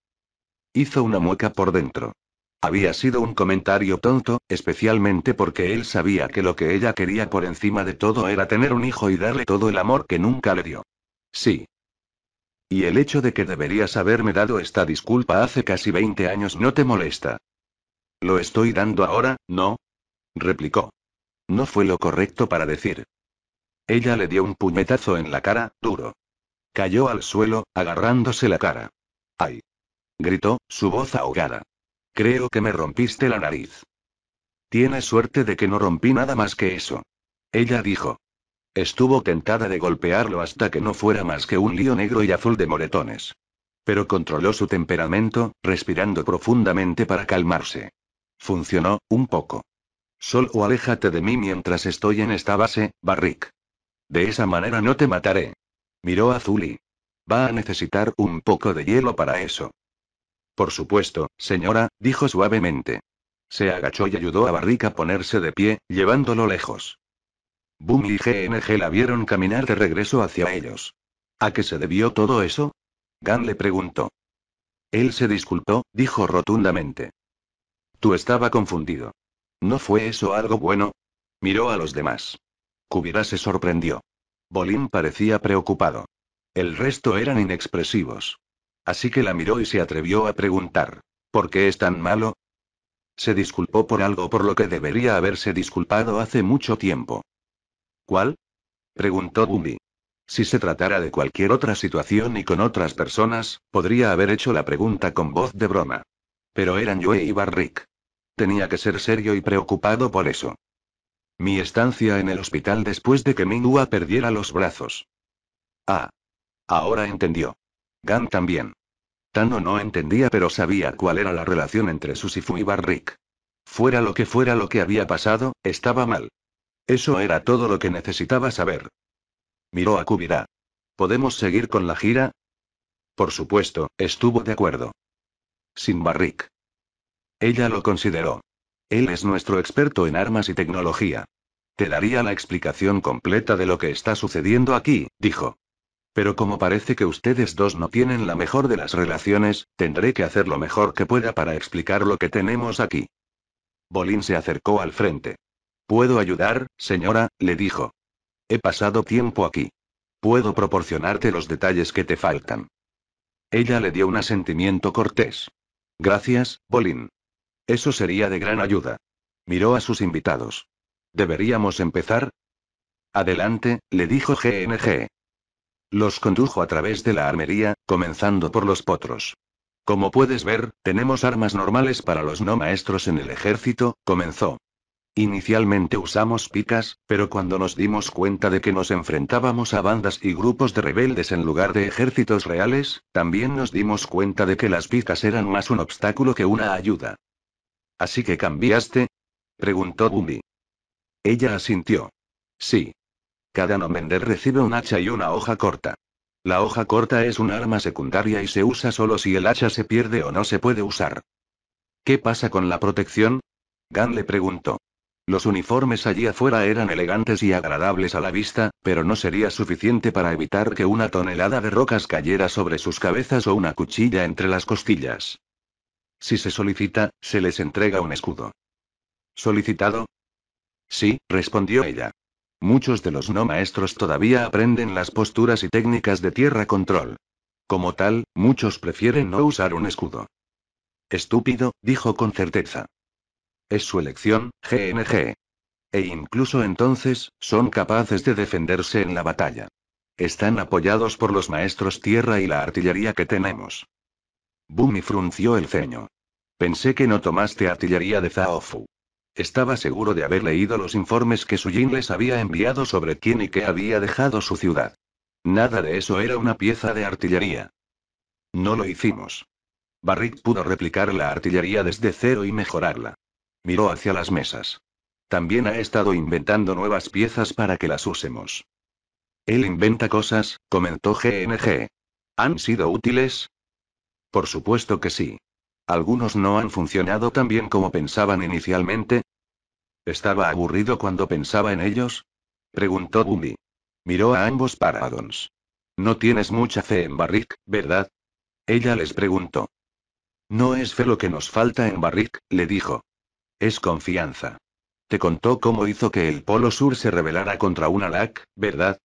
Hizo una mueca por dentro. Había sido un comentario tonto, especialmente porque él sabía que lo que ella quería por encima de todo era tener un hijo y darle todo el amor que nunca le dio. Sí. Y el hecho de que deberías haberme dado esta disculpa hace casi 20 años no te molesta. Lo estoy dando ahora, ¿no? replicó. No fue lo correcto para decir. Ella le dio un puñetazo en la cara, duro. Cayó al suelo, agarrándose la cara. ¡Ay! gritó, su voz ahogada. Creo que me rompiste la nariz. Tienes suerte de que no rompí nada más que eso. Ella dijo. Estuvo tentada de golpearlo hasta que no fuera más que un lío negro y azul de moretones. Pero controló su temperamento, respirando profundamente para calmarse. Funcionó, un poco. Sol o aléjate de mí mientras estoy en esta base, Barrick. De esa manera no te mataré. Miró a Zully. Va a necesitar un poco de hielo para eso. Por supuesto, señora, dijo suavemente. Se agachó y ayudó a Barrick a ponerse de pie, llevándolo lejos. Boom y GNG la vieron caminar de regreso hacia ellos. ¿A qué se debió todo eso? Gan le preguntó. Él se disculpó, dijo rotundamente. Tú estaba confundido. ¿No fue eso algo bueno? Miró a los demás. Kubira se sorprendió. Bolín parecía preocupado. El resto eran inexpresivos. Así que la miró y se atrevió a preguntar, ¿por qué es tan malo? Se disculpó por algo por lo que debería haberse disculpado hace mucho tiempo. ¿Cuál? preguntó Bumi. Si se tratara de cualquier otra situación y con otras personas, podría haber hecho la pregunta con voz de broma. Pero eran Yue y Barrick. Tenía que ser serio y preocupado por eso. Mi estancia en el hospital después de que Minua perdiera los brazos. Ah. Ahora entendió. Gan también. Tano no entendía pero sabía cuál era la relación entre Susifu y Barrick. Fuera lo que fuera lo que había pasado, estaba mal. Eso era todo lo que necesitaba saber. Miró a Kubira. ¿Podemos seguir con la gira? Por supuesto, estuvo de acuerdo. Sin Barrick. Ella lo consideró. Él es nuestro experto en armas y tecnología. Te daría la explicación completa de lo que está sucediendo aquí, dijo. Pero como parece que ustedes dos no tienen la mejor de las relaciones, tendré que hacer lo mejor que pueda para explicar lo que tenemos aquí. Bolín se acercó al frente. ¿Puedo ayudar, señora? le dijo. He pasado tiempo aquí. Puedo proporcionarte los detalles que te faltan. Ella le dio un asentimiento cortés. Gracias, Bolín. Eso sería de gran ayuda. Miró a sus invitados. ¿Deberíamos empezar? Adelante, le dijo GNG. Los condujo a través de la armería, comenzando por los potros. Como puedes ver, tenemos armas normales para los no maestros en el ejército, comenzó. Inicialmente usamos picas, pero cuando nos dimos cuenta de que nos enfrentábamos a bandas y grupos de rebeldes en lugar de ejércitos reales, también nos dimos cuenta de que las picas eran más un obstáculo que una ayuda. Así que cambiaste? preguntó Bumi. Ella asintió. Sí. Cada nomender recibe un hacha y una hoja corta. La hoja corta es un arma secundaria y se usa solo si el hacha se pierde o no se puede usar. ¿Qué pasa con la protección? Gan le preguntó. Los uniformes allí afuera eran elegantes y agradables a la vista, pero no sería suficiente para evitar que una tonelada de rocas cayera sobre sus cabezas o una cuchilla entre las costillas. Si se solicita, se les entrega un escudo. ¿Solicitado? Sí, respondió ella. Muchos de los no maestros todavía aprenden las posturas y técnicas de tierra control. Como tal, muchos prefieren no usar un escudo. Estúpido, dijo con certeza. Es su elección, GNG. E incluso entonces, son capaces de defenderse en la batalla. Están apoyados por los maestros tierra y la artillería que tenemos. Bumi frunció el ceño. Pensé que no tomaste artillería de Zaofu. Estaba seguro de haber leído los informes que yin les había enviado sobre quién y qué había dejado su ciudad. Nada de eso era una pieza de artillería. No lo hicimos. Barrick pudo replicar la artillería desde cero y mejorarla. Miró hacia las mesas. También ha estado inventando nuevas piezas para que las usemos. Él inventa cosas, comentó GNG. Han sido útiles, por supuesto que sí. Algunos no han funcionado tan bien como pensaban inicialmente. ¿Estaba aburrido cuando pensaba en ellos? Preguntó Gumby. Miró a ambos Paradons. No tienes mucha fe en Barrick, ¿verdad? Ella les preguntó. No es fe lo que nos falta en Barrick, le dijo. Es confianza. Te contó cómo hizo que el Polo Sur se rebelara contra un Alak, ¿verdad?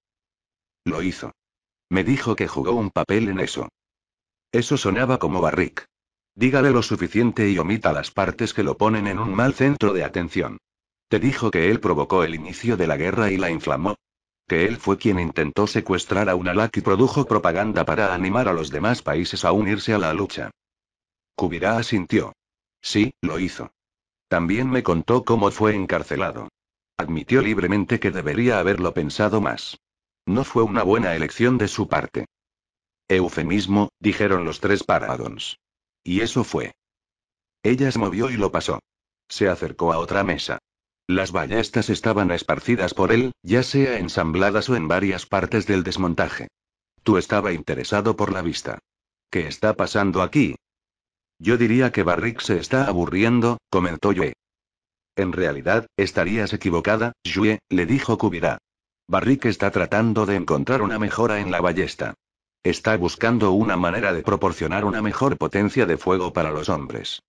Lo hizo. Me dijo que jugó un papel en eso. Eso sonaba como Barrick. Dígale lo suficiente y omita las partes que lo ponen en un mal centro de atención. Te dijo que él provocó el inicio de la guerra y la inflamó. Que él fue quien intentó secuestrar a Unalak y produjo propaganda para animar a los demás países a unirse a la lucha. Kubirá asintió. Sí, lo hizo. También me contó cómo fue encarcelado. Admitió libremente que debería haberlo pensado más. No fue una buena elección de su parte. Eufemismo, dijeron los tres Paradons. Y eso fue. Ella se movió y lo pasó. Se acercó a otra mesa. Las ballestas estaban esparcidas por él, ya sea ensambladas o en varias partes del desmontaje. Tú estaba interesado por la vista. ¿Qué está pasando aquí? Yo diría que Barrick se está aburriendo, comentó Yue. En realidad, estarías equivocada, Yue, le dijo Kubira. Barrick está tratando de encontrar una mejora en la ballesta. Está buscando una manera de proporcionar una mejor potencia de fuego para los hombres.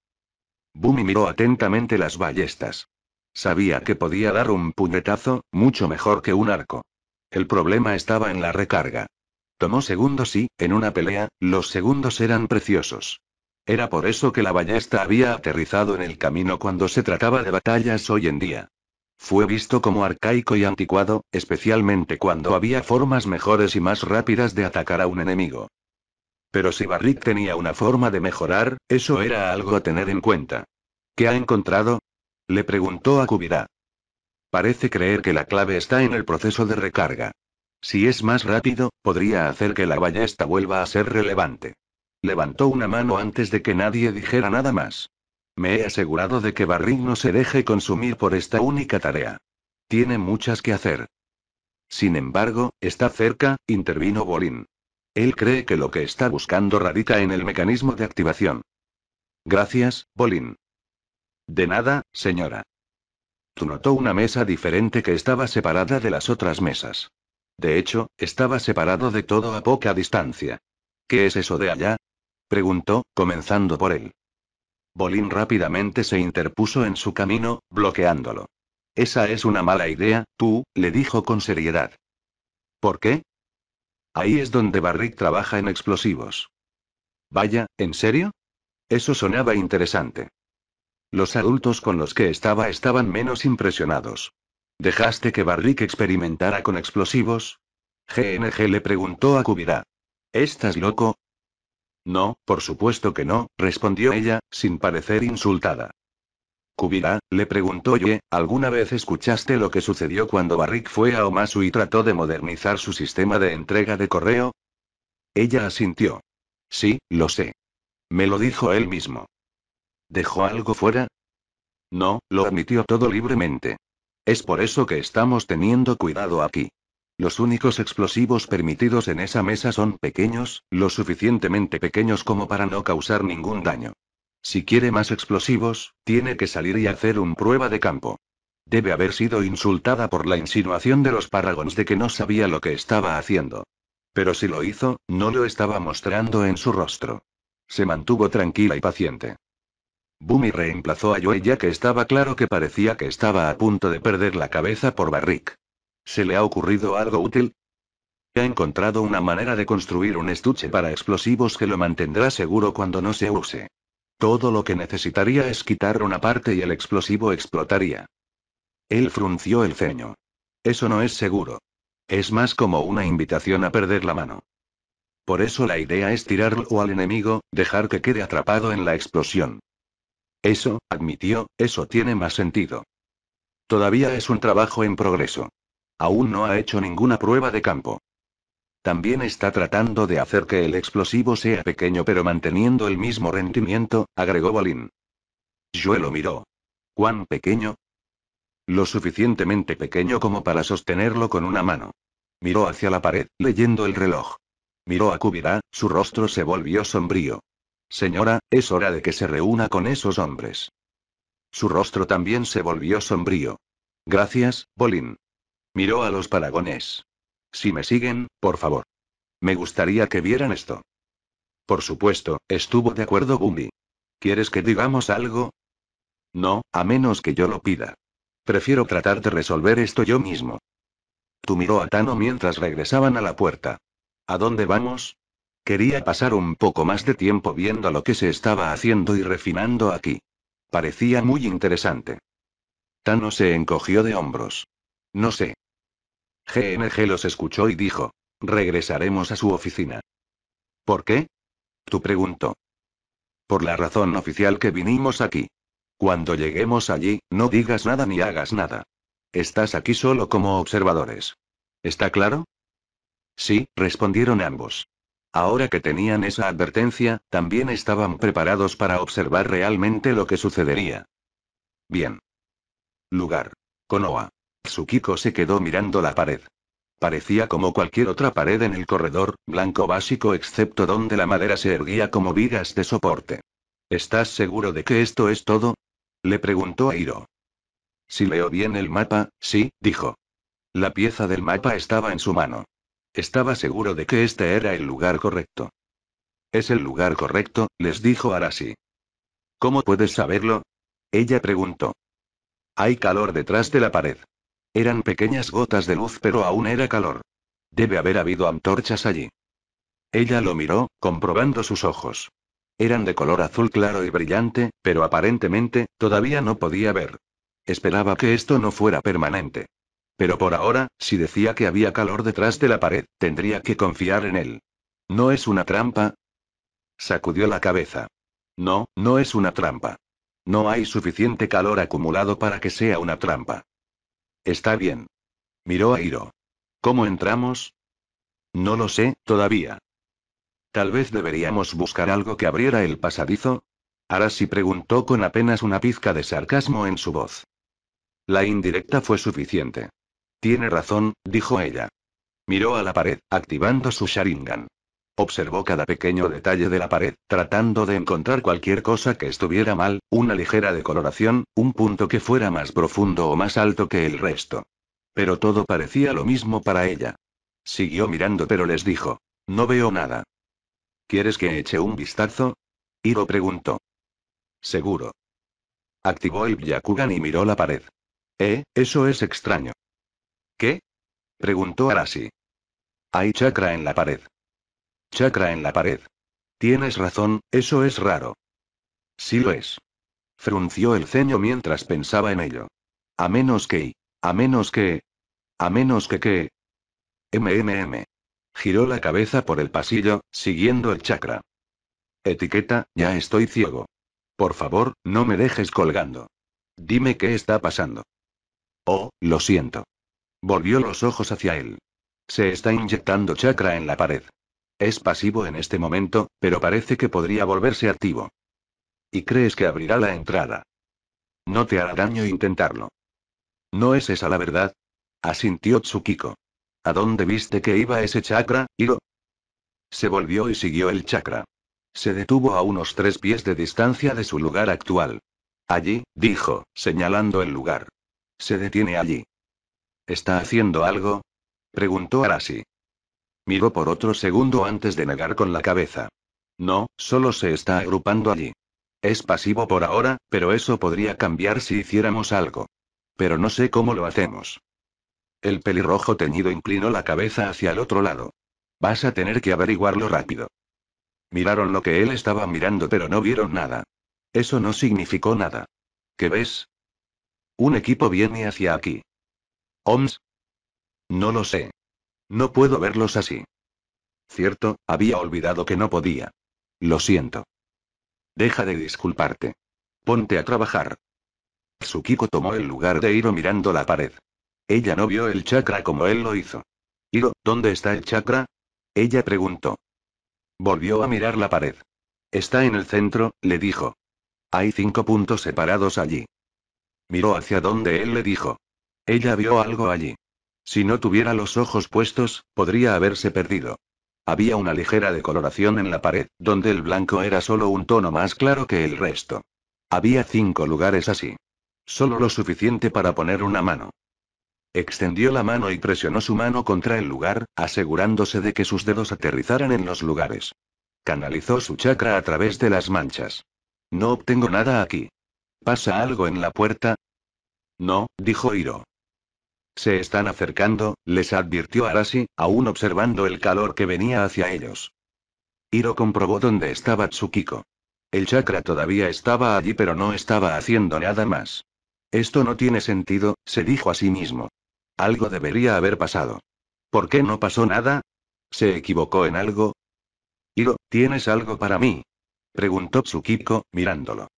Bumi miró atentamente las ballestas. Sabía que podía dar un puñetazo, mucho mejor que un arco. El problema estaba en la recarga. Tomó segundos y, en una pelea, los segundos eran preciosos. Era por eso que la ballesta había aterrizado en el camino cuando se trataba de batallas hoy en día. Fue visto como arcaico y anticuado, especialmente cuando había formas mejores y más rápidas de atacar a un enemigo. Pero si Barrick tenía una forma de mejorar, eso era algo a tener en cuenta. ¿Qué ha encontrado? Le preguntó a Kubirá. Parece creer que la clave está en el proceso de recarga. Si es más rápido, podría hacer que la ballesta vuelva a ser relevante. Levantó una mano antes de que nadie dijera nada más. Me he asegurado de que Barrín no se deje consumir por esta única tarea. Tiene muchas que hacer. Sin embargo, está cerca, intervino Bolín. Él cree que lo que está buscando radica en el mecanismo de activación. Gracias, Bolín. De nada, señora. Tú notó una mesa diferente que estaba separada de las otras mesas. De hecho, estaba separado de todo a poca distancia. ¿Qué es eso de allá? preguntó, comenzando por él. Bolín rápidamente se interpuso en su camino, bloqueándolo. Esa es una mala idea, tú, le dijo con seriedad. ¿Por qué? Ahí es donde Barrick trabaja en explosivos. Vaya, ¿en serio? Eso sonaba interesante. Los adultos con los que estaba estaban menos impresionados. ¿Dejaste que Barrick experimentara con explosivos? GNG le preguntó a Kubira. ¿Estás loco? No, por supuesto que no, respondió ella, sin parecer insultada. Kubira, le preguntó Oye, ¿alguna vez escuchaste lo que sucedió cuando Barrick fue a Omasu y trató de modernizar su sistema de entrega de correo? Ella asintió. Sí, lo sé. Me lo dijo él mismo. ¿Dejó algo fuera? No, lo admitió todo libremente. Es por eso que estamos teniendo cuidado aquí. Los únicos explosivos permitidos en esa mesa son pequeños, lo suficientemente pequeños como para no causar ningún daño. Si quiere más explosivos, tiene que salir y hacer un prueba de campo. Debe haber sido insultada por la insinuación de los Paragons de que no sabía lo que estaba haciendo. Pero si lo hizo, no lo estaba mostrando en su rostro. Se mantuvo tranquila y paciente. Bumi reemplazó a Joey ya que estaba claro que parecía que estaba a punto de perder la cabeza por Barrick. ¿Se le ha ocurrido algo útil? Ha encontrado una manera de construir un estuche para explosivos que lo mantendrá seguro cuando no se use. Todo lo que necesitaría es quitar una parte y el explosivo explotaría. Él frunció el ceño. Eso no es seguro. Es más como una invitación a perder la mano. Por eso la idea es tirarlo al enemigo, dejar que quede atrapado en la explosión. Eso, admitió, eso tiene más sentido. Todavía es un trabajo en progreso. Aún no ha hecho ninguna prueba de campo. También está tratando de hacer que el explosivo sea pequeño pero manteniendo el mismo rendimiento, agregó Bolín. Yo lo miró. ¿Cuán pequeño? Lo suficientemente pequeño como para sostenerlo con una mano. Miró hacia la pared, leyendo el reloj. Miró a Kubira, su rostro se volvió sombrío. Señora, es hora de que se reúna con esos hombres. Su rostro también se volvió sombrío. Gracias, Bolín. Miró a los paragones. Si me siguen, por favor. Me gustaría que vieran esto. Por supuesto, estuvo de acuerdo Bumbi. ¿Quieres que digamos algo? No, a menos que yo lo pida. Prefiero tratar de resolver esto yo mismo. Tú miró a Tano mientras regresaban a la puerta. ¿A dónde vamos? Quería pasar un poco más de tiempo viendo lo que se estaba haciendo y refinando aquí. Parecía muy interesante. Tano se encogió de hombros. No sé. GNG los escuchó y dijo. Regresaremos a su oficina. ¿Por qué? Tú preguntó. Por la razón oficial que vinimos aquí. Cuando lleguemos allí, no digas nada ni hagas nada. Estás aquí solo como observadores. ¿Está claro? Sí, respondieron ambos. Ahora que tenían esa advertencia, también estaban preparados para observar realmente lo que sucedería. Bien. Lugar. Konoha. Tsukiko se quedó mirando la pared. Parecía como cualquier otra pared en el corredor, blanco básico excepto donde la madera se erguía como vigas de soporte. ¿Estás seguro de que esto es todo? Le preguntó a Hiro. Si leo bien el mapa, sí, dijo. La pieza del mapa estaba en su mano. Estaba seguro de que este era el lugar correcto. Es el lugar correcto, les dijo Arasi. ¿Cómo puedes saberlo? Ella preguntó. Hay calor detrás de la pared. Eran pequeñas gotas de luz, pero aún era calor. Debe haber habido antorchas allí. Ella lo miró, comprobando sus ojos. Eran de color azul claro y brillante, pero aparentemente, todavía no podía ver. Esperaba que esto no fuera permanente. Pero por ahora, si decía que había calor detrás de la pared, tendría que confiar en él. ¿No es una trampa? Sacudió la cabeza. No, no es una trampa. No hay suficiente calor acumulado para que sea una trampa. Está bien. Miró a Hiro. ¿Cómo entramos? No lo sé, todavía. Tal vez deberíamos buscar algo que abriera el pasadizo. Arasi preguntó con apenas una pizca de sarcasmo en su voz. La indirecta fue suficiente. Tiene razón, dijo ella. Miró a la pared, activando su sharingan. Observó cada pequeño detalle de la pared, tratando de encontrar cualquier cosa que estuviera mal, una ligera decoloración, un punto que fuera más profundo o más alto que el resto. Pero todo parecía lo mismo para ella. Siguió mirando pero les dijo, no veo nada. ¿Quieres que eche un vistazo? Hiro preguntó. Seguro. Activó el Byakugan y miró la pared. Eh, eso es extraño. ¿Qué? Preguntó Arasi. Hay chakra en la pared. Chakra en la pared. Tienes razón, eso es raro. Sí lo es. Frunció el ceño mientras pensaba en ello. A menos que... A menos que... A menos que que... MMM. Giró la cabeza por el pasillo, siguiendo el chakra. Etiqueta, ya estoy ciego. Por favor, no me dejes colgando. Dime qué está pasando. Oh, lo siento. Volvió los ojos hacia él. Se está inyectando chakra en la pared. Es pasivo en este momento, pero parece que podría volverse activo. ¿Y crees que abrirá la entrada? No te hará daño intentarlo. No es esa la verdad. Asintió Tsukiko. ¿A dónde viste que iba ese chakra, Iro? Se volvió y siguió el chakra. Se detuvo a unos tres pies de distancia de su lugar actual. Allí, dijo, señalando el lugar. Se detiene allí. ¿Está haciendo algo? Preguntó Arasi. Miró por otro segundo antes de negar con la cabeza. No, solo se está agrupando allí. Es pasivo por ahora, pero eso podría cambiar si hiciéramos algo. Pero no sé cómo lo hacemos. El pelirrojo teñido inclinó la cabeza hacia el otro lado. Vas a tener que averiguarlo rápido. Miraron lo que él estaba mirando pero no vieron nada. Eso no significó nada. ¿Qué ves? Un equipo viene hacia aquí. ¿Oms? No lo sé. No puedo verlos así. Cierto, había olvidado que no podía. Lo siento. Deja de disculparte. Ponte a trabajar. Tsukiko tomó el lugar de Iro mirando la pared. Ella no vio el chakra como él lo hizo. Iro, ¿dónde está el chakra? Ella preguntó. Volvió a mirar la pared. Está en el centro, le dijo. Hay cinco puntos separados allí. Miró hacia donde él le dijo. Ella vio algo allí. Si no tuviera los ojos puestos, podría haberse perdido. Había una ligera decoloración en la pared, donde el blanco era solo un tono más claro que el resto. Había cinco lugares así. Solo lo suficiente para poner una mano. Extendió la mano y presionó su mano contra el lugar, asegurándose de que sus dedos aterrizaran en los lugares. Canalizó su chakra a través de las manchas. No obtengo nada aquí. ¿Pasa algo en la puerta? No, dijo Hiro. Se están acercando, les advirtió Arasi, aún observando el calor que venía hacia ellos. Hiro comprobó dónde estaba Tsukiko. El chakra todavía estaba allí pero no estaba haciendo nada más. Esto no tiene sentido, se dijo a sí mismo. Algo debería haber pasado. ¿Por qué no pasó nada? ¿Se equivocó en algo? Hiro, ¿tienes algo para mí? Preguntó Tsukiko, mirándolo.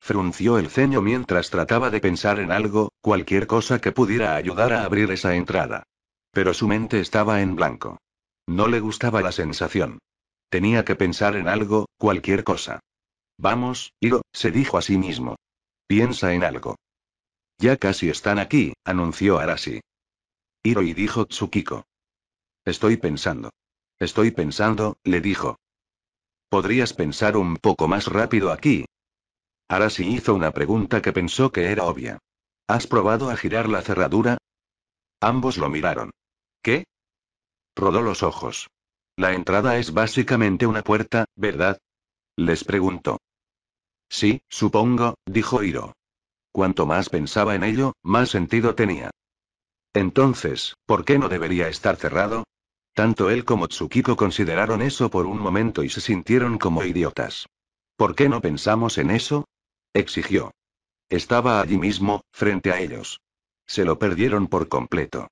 Frunció el ceño mientras trataba de pensar en algo, cualquier cosa que pudiera ayudar a abrir esa entrada. Pero su mente estaba en blanco. No le gustaba la sensación. Tenía que pensar en algo, cualquier cosa. Vamos, Iro, se dijo a sí mismo. Piensa en algo. Ya casi están aquí, anunció Arasi. Iro y dijo Tsukiko. Estoy pensando. Estoy pensando, le dijo. Podrías pensar un poco más rápido aquí, Arasi hizo una pregunta que pensó que era obvia. ¿Has probado a girar la cerradura? Ambos lo miraron. ¿Qué? Rodó los ojos. La entrada es básicamente una puerta, ¿verdad? Les preguntó. Sí, supongo, dijo Hiro. Cuanto más pensaba en ello, más sentido tenía. Entonces, ¿por qué no debería estar cerrado? Tanto él como Tsukiko consideraron eso por un momento y se sintieron como idiotas. ¿Por qué no pensamos en eso? exigió. Estaba allí mismo, frente a ellos. Se lo perdieron por completo.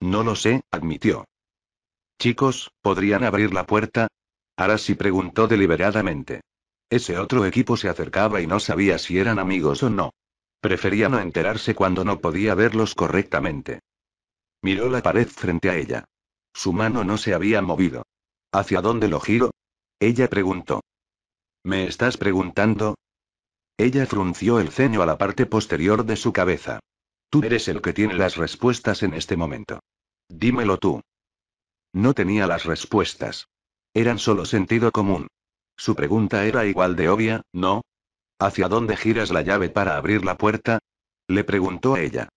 No lo sé, admitió. Chicos, ¿podrían abrir la puerta? Arasi preguntó deliberadamente. Ese otro equipo se acercaba y no sabía si eran amigos o no. Prefería no enterarse cuando no podía verlos correctamente. Miró la pared frente a ella. Su mano no se había movido. ¿Hacia dónde lo giro? Ella preguntó. ¿Me estás preguntando? Ella frunció el ceño a la parte posterior de su cabeza. Tú eres el que tiene las respuestas en este momento. Dímelo tú. No tenía las respuestas. Eran solo sentido común. Su pregunta era igual de obvia, ¿no? ¿Hacia dónde giras la llave para abrir la puerta? Le preguntó a ella.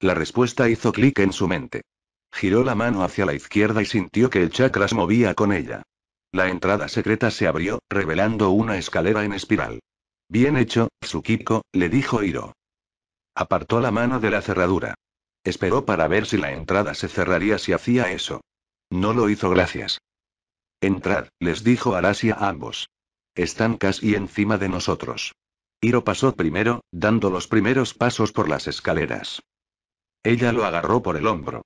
La respuesta hizo clic en su mente. Giró la mano hacia la izquierda y sintió que el chakras movía con ella. La entrada secreta se abrió, revelando una escalera en espiral. Bien hecho, Tsukiko, le dijo Iro. Apartó la mano de la cerradura. Esperó para ver si la entrada se cerraría si hacía eso. No lo hizo gracias. Entrad, les dijo Arasia a ambos. Están casi encima de nosotros. Iro pasó primero, dando los primeros pasos por las escaleras. Ella lo agarró por el hombro.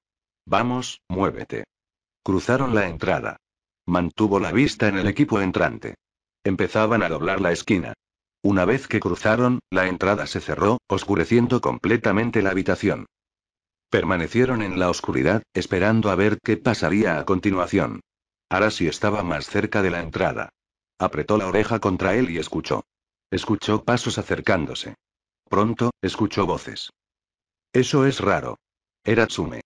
Vamos, muévete. Cruzaron la entrada. Mantuvo la vista en el equipo entrante. Empezaban a doblar la esquina. Una vez que cruzaron, la entrada se cerró, oscureciendo completamente la habitación. Permanecieron en la oscuridad, esperando a ver qué pasaría a continuación. Arasi estaba más cerca de la entrada. Apretó la oreja contra él y escuchó. Escuchó pasos acercándose. Pronto, escuchó voces. Eso es raro. Era Tsume.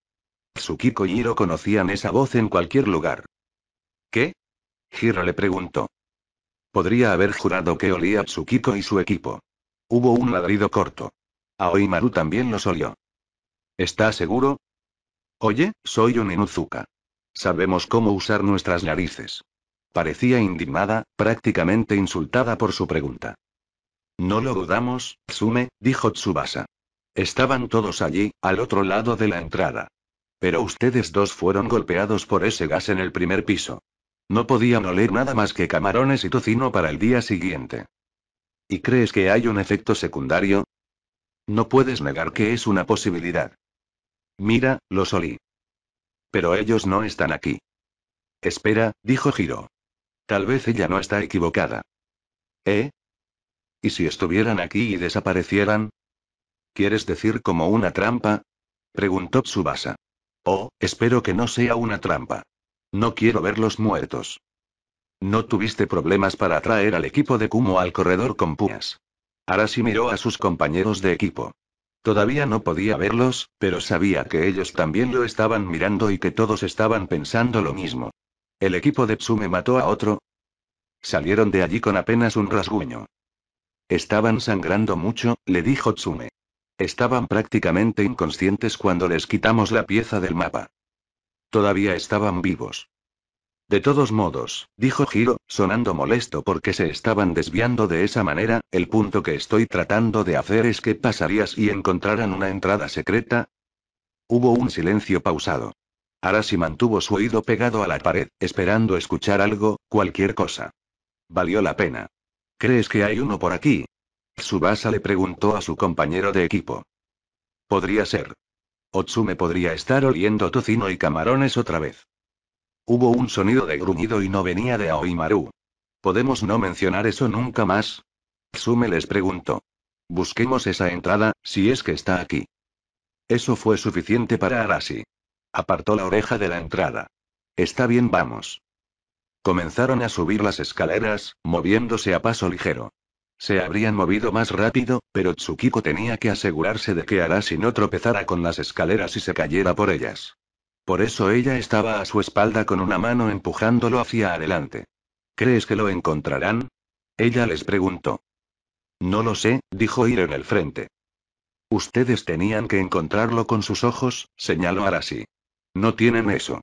Tsukiko y Hiro conocían esa voz en cualquier lugar. ¿Qué? Hiro le preguntó. Podría haber jurado que olía a Tsukiko y su equipo. Hubo un ladrido corto. Maru también los olió. ¿Está seguro? Oye, soy un Inuzuka. Sabemos cómo usar nuestras narices. Parecía indignada, prácticamente insultada por su pregunta. No lo dudamos, Tsume, dijo Tsubasa. Estaban todos allí, al otro lado de la entrada. Pero ustedes dos fueron golpeados por ese gas en el primer piso. No podían oler nada más que camarones y tocino para el día siguiente. ¿Y crees que hay un efecto secundario? No puedes negar que es una posibilidad. Mira, los solí. Pero ellos no están aquí. Espera, dijo Giro. Tal vez ella no está equivocada. ¿Eh? ¿Y si estuvieran aquí y desaparecieran? ¿Quieres decir como una trampa? Preguntó Tsubasa. Oh, espero que no sea una trampa. No quiero verlos muertos. No tuviste problemas para atraer al equipo de Kumo al corredor con puñas. Arashi miró a sus compañeros de equipo. Todavía no podía verlos, pero sabía que ellos también lo estaban mirando y que todos estaban pensando lo mismo. ¿El equipo de Tsume mató a otro? Salieron de allí con apenas un rasguño. Estaban sangrando mucho, le dijo Tsume. Estaban prácticamente inconscientes cuando les quitamos la pieza del mapa. Todavía estaban vivos. De todos modos, dijo Giro, sonando molesto porque se estaban desviando de esa manera, el punto que estoy tratando de hacer es que pasarías y encontraran una entrada secreta. Hubo un silencio pausado. Arashi mantuvo su oído pegado a la pared, esperando escuchar algo, cualquier cosa. Valió la pena. ¿Crees que hay uno por aquí? Subasa le preguntó a su compañero de equipo. Podría ser, Otsume podría estar oliendo tocino y camarones otra vez. Hubo un sonido de gruñido y no venía de Aoimaru. ¿Podemos no mencionar eso nunca más? Tsume les preguntó. Busquemos esa entrada, si es que está aquí. Eso fue suficiente para Arasi. Apartó la oreja de la entrada. Está bien, vamos. Comenzaron a subir las escaleras, moviéndose a paso ligero. Se habrían movido más rápido, pero Tsukiko tenía que asegurarse de que Arashi no tropezara con las escaleras y se cayera por ellas. Por eso ella estaba a su espalda con una mano empujándolo hacia adelante. ¿Crees que lo encontrarán? Ella les preguntó. No lo sé, dijo Ir en el frente. Ustedes tenían que encontrarlo con sus ojos, señaló Arashi. No tienen eso.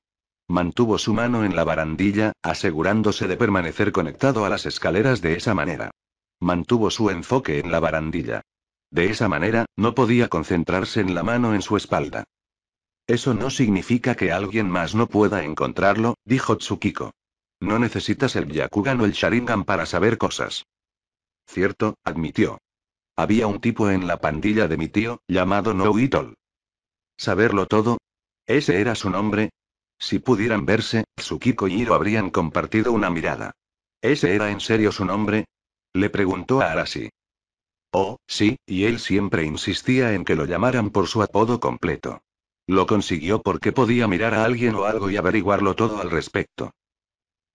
Mantuvo su mano en la barandilla, asegurándose de permanecer conectado a las escaleras de esa manera. Mantuvo su enfoque en la barandilla. De esa manera, no podía concentrarse en la mano en su espalda. Eso no significa que alguien más no pueda encontrarlo, dijo Tsukiko. No necesitas el Yakugan o el Sharingan para saber cosas. Cierto, admitió. Había un tipo en la pandilla de mi tío, llamado No ¿Saberlo todo? ¿Ese era su nombre? Si pudieran verse, Tsukiko y Hiro habrían compartido una mirada. ¿Ese era en serio su nombre? Le preguntó a Arasi. Oh, sí, y él siempre insistía en que lo llamaran por su apodo completo. Lo consiguió porque podía mirar a alguien o algo y averiguarlo todo al respecto.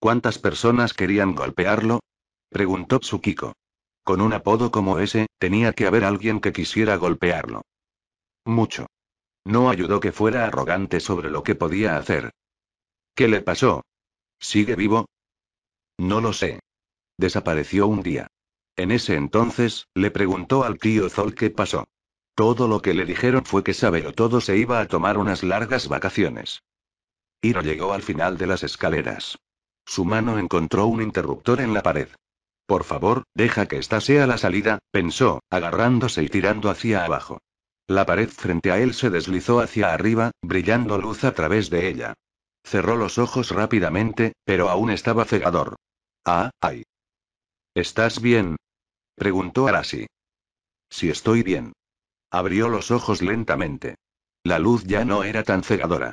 ¿Cuántas personas querían golpearlo? preguntó Tsukiko. Con un apodo como ese, tenía que haber alguien que quisiera golpearlo. Mucho. No ayudó que fuera arrogante sobre lo que podía hacer. ¿Qué le pasó? ¿Sigue vivo? No lo sé. Desapareció un día. En ese entonces, le preguntó al tío Zol qué pasó. Todo lo que le dijeron fue que Sabelo todo se iba a tomar unas largas vacaciones. Hiro llegó al final de las escaleras. Su mano encontró un interruptor en la pared. Por favor, deja que esta sea la salida, pensó, agarrándose y tirando hacia abajo. La pared frente a él se deslizó hacia arriba, brillando luz a través de ella. Cerró los ojos rápidamente, pero aún estaba cegador. Ah, ay. ¿Estás bien? preguntó Arasi. Si estoy bien. Abrió los ojos lentamente. La luz ya no era tan cegadora.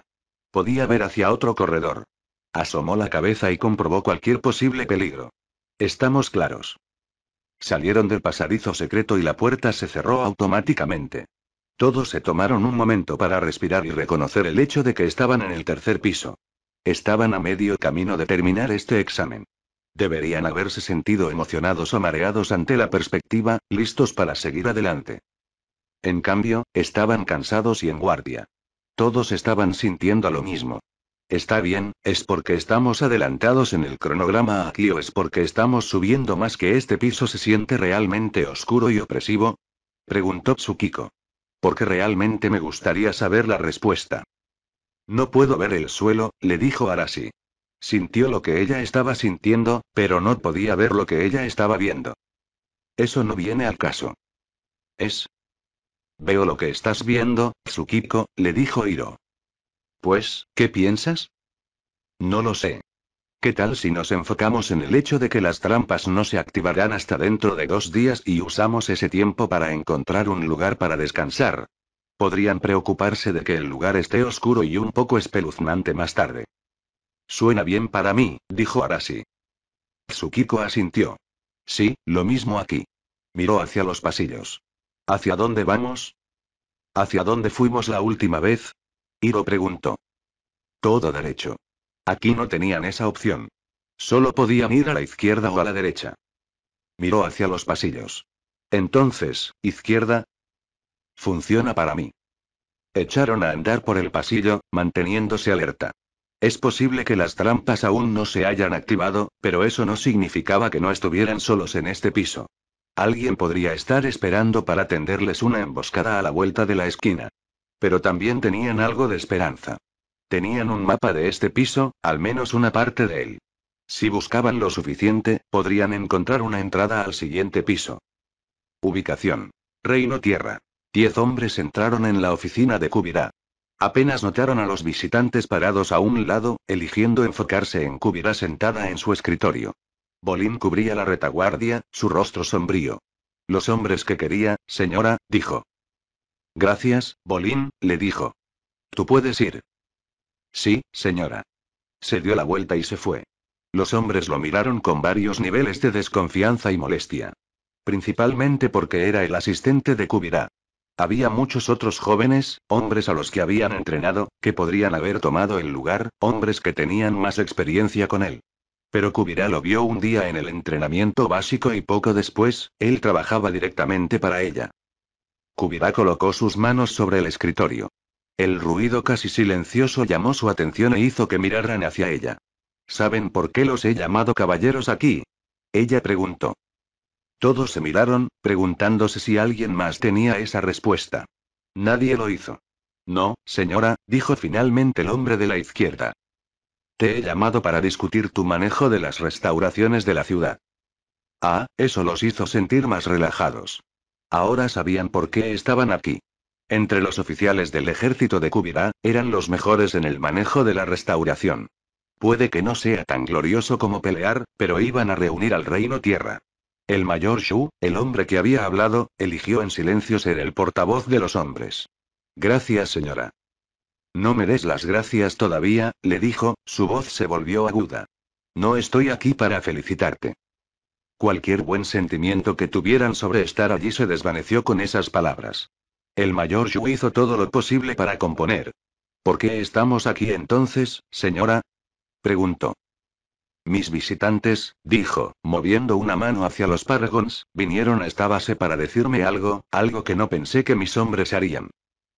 Podía ver hacia otro corredor. Asomó la cabeza y comprobó cualquier posible peligro. Estamos claros. Salieron del pasadizo secreto y la puerta se cerró automáticamente. Todos se tomaron un momento para respirar y reconocer el hecho de que estaban en el tercer piso. Estaban a medio camino de terminar este examen. Deberían haberse sentido emocionados o mareados ante la perspectiva, listos para seguir adelante. En cambio, estaban cansados y en guardia. Todos estaban sintiendo lo mismo. Está bien, es porque estamos adelantados en el cronograma aquí o es porque estamos subiendo más que este piso se siente realmente oscuro y opresivo? Preguntó Tsukiko. Porque realmente me gustaría saber la respuesta. No puedo ver el suelo, le dijo Arashi. Sintió lo que ella estaba sintiendo, pero no podía ver lo que ella estaba viendo. Eso no viene al caso. Es. Veo lo que estás viendo, Tsukiko, le dijo Hiro. Pues, ¿qué piensas? No lo sé. ¿Qué tal si nos enfocamos en el hecho de que las trampas no se activarán hasta dentro de dos días y usamos ese tiempo para encontrar un lugar para descansar? Podrían preocuparse de que el lugar esté oscuro y un poco espeluznante más tarde. Suena bien para mí, dijo Arasi. Tsukiko asintió. Sí, lo mismo aquí. Miró hacia los pasillos. ¿Hacia dónde vamos? ¿Hacia dónde fuimos la última vez? Hiro preguntó. Todo derecho. Aquí no tenían esa opción. Solo podía ir a la izquierda o a la derecha. Miró hacia los pasillos. Entonces, izquierda. Funciona para mí. Echaron a andar por el pasillo, manteniéndose alerta. Es posible que las trampas aún no se hayan activado, pero eso no significaba que no estuvieran solos en este piso. Alguien podría estar esperando para tenderles una emboscada a la vuelta de la esquina. Pero también tenían algo de esperanza. Tenían un mapa de este piso, al menos una parte de él. Si buscaban lo suficiente, podrían encontrar una entrada al siguiente piso. Ubicación. Reino Tierra. Diez hombres entraron en la oficina de Cubirá. Apenas notaron a los visitantes parados a un lado, eligiendo enfocarse en Kubira sentada en su escritorio. Bolín cubría la retaguardia, su rostro sombrío. Los hombres que quería, señora, dijo. Gracias, Bolín, le dijo. Tú puedes ir. Sí, señora. Se dio la vuelta y se fue. Los hombres lo miraron con varios niveles de desconfianza y molestia. Principalmente porque era el asistente de Kubirá. Había muchos otros jóvenes, hombres a los que habían entrenado, que podrían haber tomado el lugar, hombres que tenían más experiencia con él. Pero Kubira lo vio un día en el entrenamiento básico y poco después, él trabajaba directamente para ella. Kubira colocó sus manos sobre el escritorio. El ruido casi silencioso llamó su atención e hizo que miraran hacia ella. ¿Saben por qué los he llamado caballeros aquí? Ella preguntó. Todos se miraron, preguntándose si alguien más tenía esa respuesta. Nadie lo hizo. No, señora, dijo finalmente el hombre de la izquierda. Te he llamado para discutir tu manejo de las restauraciones de la ciudad. Ah, eso los hizo sentir más relajados. Ahora sabían por qué estaban aquí. Entre los oficiales del ejército de Cubirá, eran los mejores en el manejo de la restauración. Puede que no sea tan glorioso como pelear, pero iban a reunir al reino tierra. El mayor Shu, el hombre que había hablado, eligió en silencio ser el portavoz de los hombres. Gracias, señora. No me des las gracias todavía, le dijo, su voz se volvió aguda. No estoy aquí para felicitarte. Cualquier buen sentimiento que tuvieran sobre estar allí se desvaneció con esas palabras. El mayor Shu hizo todo lo posible para componer. ¿Por qué estamos aquí entonces, señora? preguntó. Mis visitantes, dijo, moviendo una mano hacia los Paragons, vinieron a esta base para decirme algo, algo que no pensé que mis hombres harían.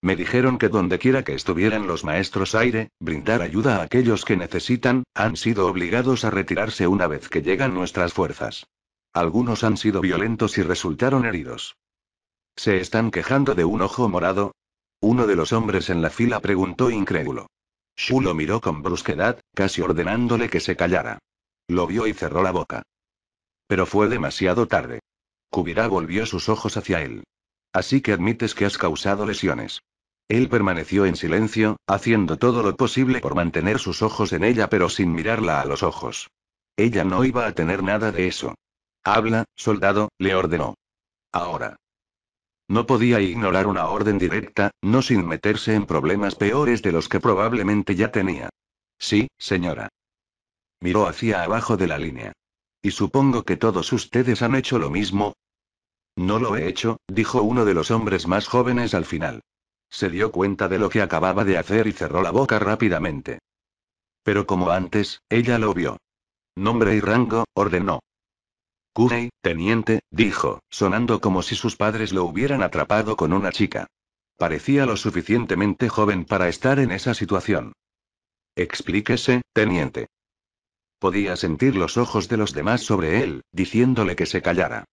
Me dijeron que dondequiera que estuvieran los maestros aire, brindar ayuda a aquellos que necesitan, han sido obligados a retirarse una vez que llegan nuestras fuerzas. Algunos han sido violentos y resultaron heridos. ¿Se están quejando de un ojo morado? Uno de los hombres en la fila preguntó incrédulo. Shu lo miró con brusquedad, casi ordenándole que se callara. Lo vio y cerró la boca. Pero fue demasiado tarde. Kubira volvió sus ojos hacia él. Así que admites que has causado lesiones. Él permaneció en silencio, haciendo todo lo posible por mantener sus ojos en ella pero sin mirarla a los ojos. Ella no iba a tener nada de eso. Habla, soldado, le ordenó. Ahora. No podía ignorar una orden directa, no sin meterse en problemas peores de los que probablemente ya tenía. Sí, señora. Miró hacia abajo de la línea. Y supongo que todos ustedes han hecho lo mismo. No lo he hecho, dijo uno de los hombres más jóvenes al final. Se dio cuenta de lo que acababa de hacer y cerró la boca rápidamente. Pero como antes, ella lo vio. Nombre y rango, ordenó. Kunei, teniente, dijo, sonando como si sus padres lo hubieran atrapado con una chica. Parecía lo suficientemente joven para estar en esa situación. Explíquese, teniente. Podía sentir los ojos de los demás sobre él, diciéndole que se callara.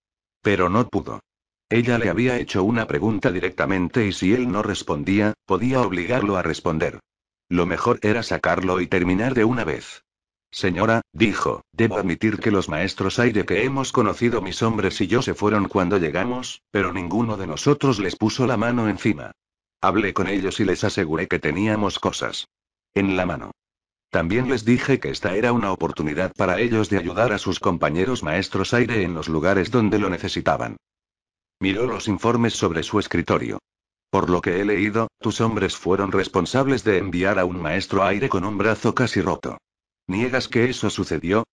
Pero no pudo. Ella le había hecho una pregunta directamente y si él no respondía, podía obligarlo a responder. Lo mejor era sacarlo y terminar de una vez. Señora, dijo, debo admitir que los maestros hay de que hemos conocido mis hombres y yo se fueron cuando llegamos, pero ninguno de nosotros les puso la mano encima. Hablé con ellos y les aseguré que teníamos cosas. En la mano. También les dije que esta era una oportunidad para ellos de ayudar a sus compañeros maestros aire en los lugares donde lo necesitaban. Miró los informes sobre su escritorio. Por lo que he leído, tus hombres fueron responsables de enviar a un maestro aire con un brazo casi roto. ¿Niegas que eso sucedió?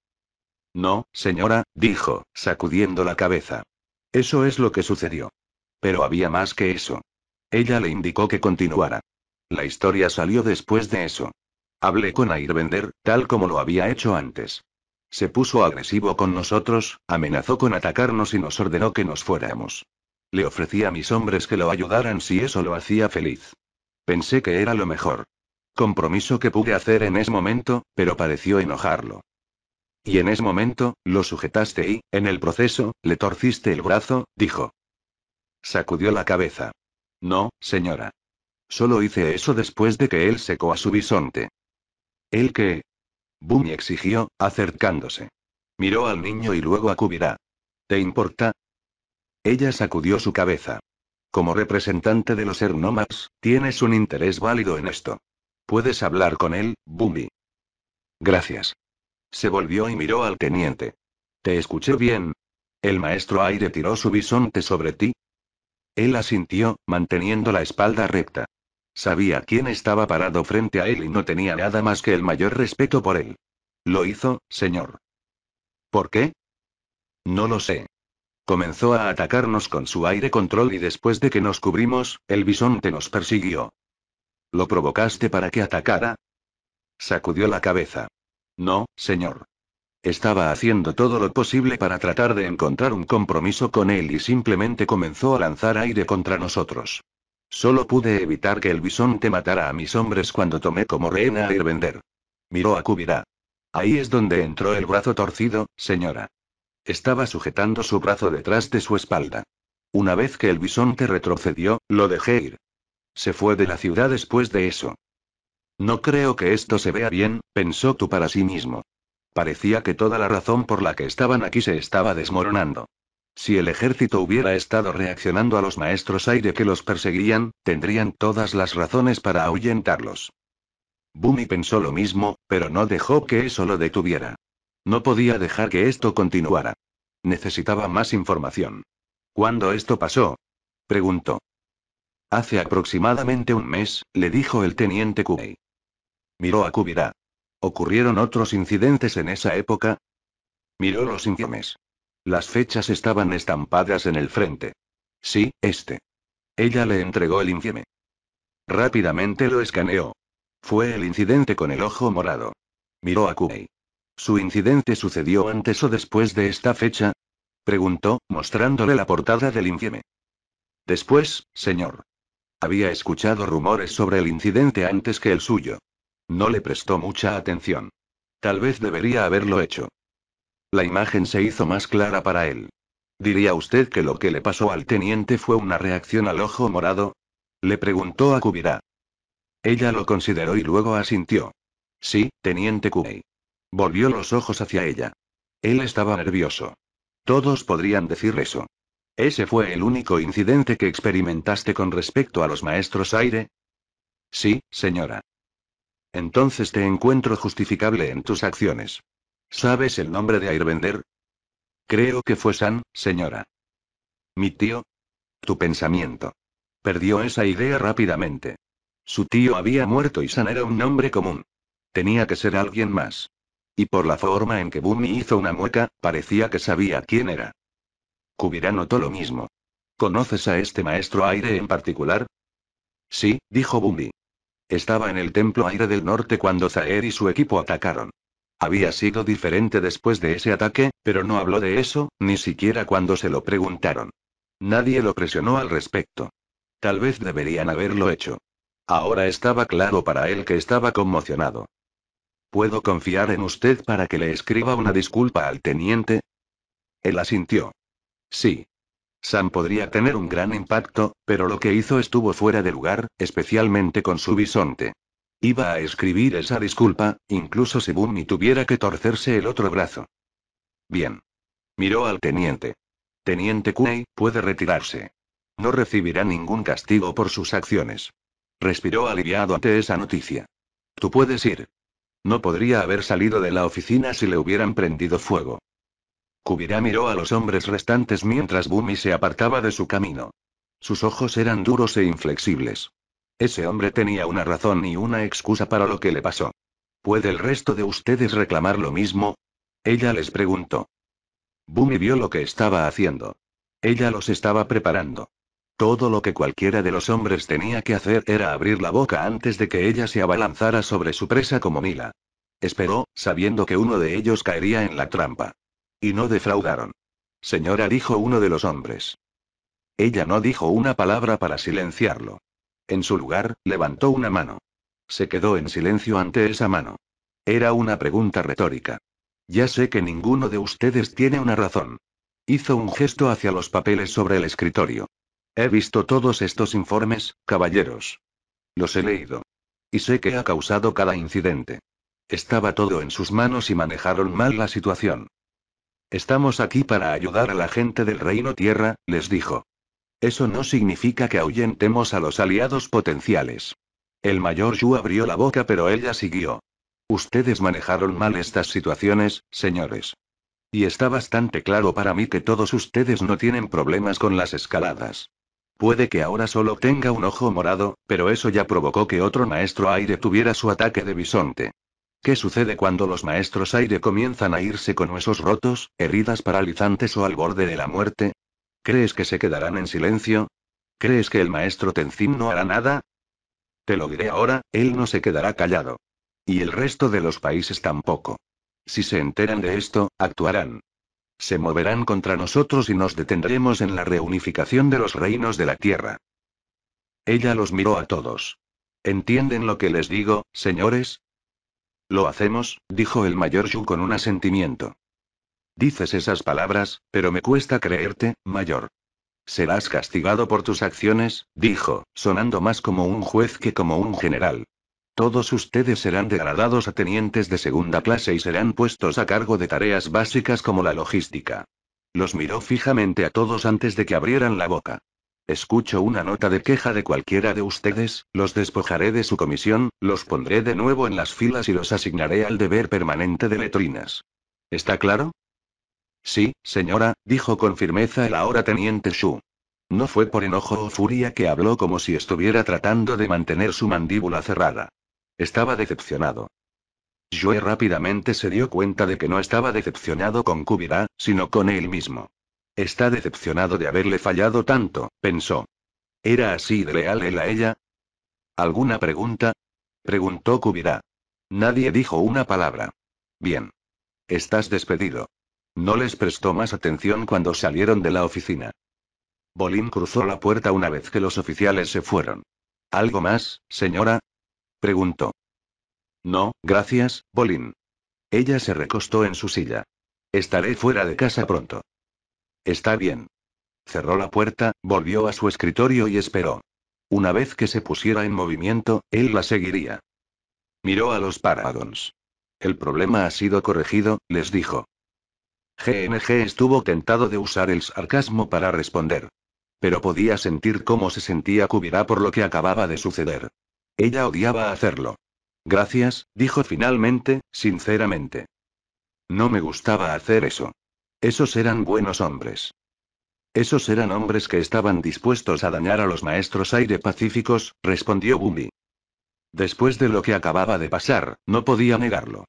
No, señora, dijo, sacudiendo la cabeza. Eso es lo que sucedió. Pero había más que eso. Ella le indicó que continuara. La historia salió después de eso. Hablé con Airbender, tal como lo había hecho antes. Se puso agresivo con nosotros, amenazó con atacarnos y nos ordenó que nos fuéramos. Le ofrecí a mis hombres que lo ayudaran si eso lo hacía feliz. Pensé que era lo mejor. Compromiso que pude hacer en ese momento, pero pareció enojarlo. Y en ese momento, lo sujetaste y, en el proceso, le torciste el brazo, dijo. Sacudió la cabeza. No, señora. Solo hice eso después de que él secó a su bisonte. ¿El qué? Bumi exigió, acercándose. Miró al niño y luego a Kubira. ¿Te importa? Ella sacudió su cabeza. Como representante de los Ernomax, tienes un interés válido en esto. Puedes hablar con él, Bumi. Gracias. Se volvió y miró al teniente. ¿Te escuché bien? ¿El maestro aire tiró su bisonte sobre ti? Él asintió, manteniendo la espalda recta. Sabía quién estaba parado frente a él y no tenía nada más que el mayor respeto por él. Lo hizo, señor. ¿Por qué? No lo sé. Comenzó a atacarnos con su aire control y después de que nos cubrimos, el bisonte nos persiguió. ¿Lo provocaste para que atacara? Sacudió la cabeza. No, señor. Estaba haciendo todo lo posible para tratar de encontrar un compromiso con él y simplemente comenzó a lanzar aire contra nosotros. Solo pude evitar que el bisonte matara a mis hombres cuando tomé como reina a vender. Miró a Kubira. Ahí es donde entró el brazo torcido, señora. Estaba sujetando su brazo detrás de su espalda. Una vez que el bisonte retrocedió, lo dejé ir. Se fue de la ciudad después de eso. No creo que esto se vea bien, pensó tú para sí mismo. Parecía que toda la razón por la que estaban aquí se estaba desmoronando. Si el ejército hubiera estado reaccionando a los maestros aire que los perseguían, tendrían todas las razones para ahuyentarlos. Bumi pensó lo mismo, pero no dejó que eso lo detuviera. No podía dejar que esto continuara. Necesitaba más información. ¿Cuándo esto pasó? preguntó. Hace aproximadamente un mes, le dijo el teniente Kubei. Miró a Kubira. ¿Ocurrieron otros incidentes en esa época? Miró los informes. Las fechas estaban estampadas en el frente. Sí, este. Ella le entregó el infieme. Rápidamente lo escaneó. Fue el incidente con el ojo morado. Miró a Kumei. ¿Su incidente sucedió antes o después de esta fecha? Preguntó, mostrándole la portada del infieme. Después, señor. Había escuchado rumores sobre el incidente antes que el suyo. No le prestó mucha atención. Tal vez debería haberlo hecho. La imagen se hizo más clara para él. ¿Diría usted que lo que le pasó al teniente fue una reacción al ojo morado? Le preguntó a Kubirá. Ella lo consideró y luego asintió. Sí, teniente Kubei. Volvió los ojos hacia ella. Él estaba nervioso. Todos podrían decir eso. ¿Ese fue el único incidente que experimentaste con respecto a los maestros aire? Sí, señora. Entonces te encuentro justificable en tus acciones. ¿Sabes el nombre de Airbender? Creo que fue San, señora. Mi tío. Tu pensamiento. Perdió esa idea rápidamente. Su tío había muerto y San era un nombre común. Tenía que ser alguien más. Y por la forma en que Bumi hizo una mueca, parecía que sabía quién era. Kubira notó lo mismo. ¿Conoces a este maestro aire en particular? Sí, dijo Bumi. Estaba en el templo aire del norte cuando Zaer y su equipo atacaron. Había sido diferente después de ese ataque, pero no habló de eso, ni siquiera cuando se lo preguntaron. Nadie lo presionó al respecto. Tal vez deberían haberlo hecho. Ahora estaba claro para él que estaba conmocionado. ¿Puedo confiar en usted para que le escriba una disculpa al teniente? Él asintió. Sí. Sam podría tener un gran impacto, pero lo que hizo estuvo fuera de lugar, especialmente con su bisonte. Iba a escribir esa disculpa, incluso si Bumi tuviera que torcerse el otro brazo. Bien. Miró al teniente. Teniente Kunei, puede retirarse. No recibirá ningún castigo por sus acciones. Respiró aliviado ante esa noticia. Tú puedes ir. No podría haber salido de la oficina si le hubieran prendido fuego. Kubira miró a los hombres restantes mientras Bumi se apartaba de su camino. Sus ojos eran duros e inflexibles. Ese hombre tenía una razón y una excusa para lo que le pasó. ¿Puede el resto de ustedes reclamar lo mismo? Ella les preguntó. Bumi vio lo que estaba haciendo. Ella los estaba preparando. Todo lo que cualquiera de los hombres tenía que hacer era abrir la boca antes de que ella se abalanzara sobre su presa como Mila. Esperó, sabiendo que uno de ellos caería en la trampa. Y no defraudaron. Señora, dijo uno de los hombres. Ella no dijo una palabra para silenciarlo. En su lugar, levantó una mano. Se quedó en silencio ante esa mano. Era una pregunta retórica. Ya sé que ninguno de ustedes tiene una razón. Hizo un gesto hacia los papeles sobre el escritorio. He visto todos estos informes, caballeros. Los he leído. Y sé que ha causado cada incidente. Estaba todo en sus manos y manejaron mal la situación. Estamos aquí para ayudar a la gente del reino tierra, les dijo. Eso no significa que ahuyentemos a los aliados potenciales. El mayor Yu abrió la boca pero ella siguió. Ustedes manejaron mal estas situaciones, señores. Y está bastante claro para mí que todos ustedes no tienen problemas con las escaladas. Puede que ahora solo tenga un ojo morado, pero eso ya provocó que otro maestro aire tuviera su ataque de bisonte. ¿Qué sucede cuando los maestros aire comienzan a irse con huesos rotos, heridas paralizantes o al borde de la muerte? ¿Crees que se quedarán en silencio? ¿Crees que el maestro Tenzin no hará nada? Te lo diré ahora, él no se quedará callado. Y el resto de los países tampoco. Si se enteran de esto, actuarán. Se moverán contra nosotros y nos detendremos en la reunificación de los reinos de la tierra. Ella los miró a todos. ¿Entienden lo que les digo, señores? Lo hacemos, dijo el mayor Yu con un asentimiento. Dices esas palabras, pero me cuesta creerte, mayor. Serás castigado por tus acciones, dijo, sonando más como un juez que como un general. Todos ustedes serán degradados a tenientes de segunda clase y serán puestos a cargo de tareas básicas como la logística. Los miró fijamente a todos antes de que abrieran la boca. Escucho una nota de queja de cualquiera de ustedes, los despojaré de su comisión, los pondré de nuevo en las filas y los asignaré al deber permanente de letrinas. ¿Está claro? Sí, señora, dijo con firmeza el ahora teniente Shu. No fue por enojo o furia que habló como si estuviera tratando de mantener su mandíbula cerrada. Estaba decepcionado. Joe rápidamente se dio cuenta de que no estaba decepcionado con Kubira, sino con él mismo. Está decepcionado de haberle fallado tanto, pensó. ¿Era así de leal él a ella? ¿Alguna pregunta? preguntó Kubira. Nadie dijo una palabra. Bien. Estás despedido. No les prestó más atención cuando salieron de la oficina. Bolín cruzó la puerta una vez que los oficiales se fueron. ¿Algo más, señora? preguntó. No, gracias, Bolín. Ella se recostó en su silla. Estaré fuera de casa pronto. Está bien. Cerró la puerta, volvió a su escritorio y esperó. Una vez que se pusiera en movimiento, él la seguiría. Miró a los Paradons. El problema ha sido corregido, les dijo. GNG estuvo tentado de usar el sarcasmo para responder. Pero podía sentir cómo se sentía Kubira por lo que acababa de suceder. Ella odiaba hacerlo. Gracias, dijo finalmente, sinceramente. No me gustaba hacer eso. Esos eran buenos hombres. Esos eran hombres que estaban dispuestos a dañar a los maestros aire pacíficos, respondió Bumi. Después de lo que acababa de pasar, no podía negarlo.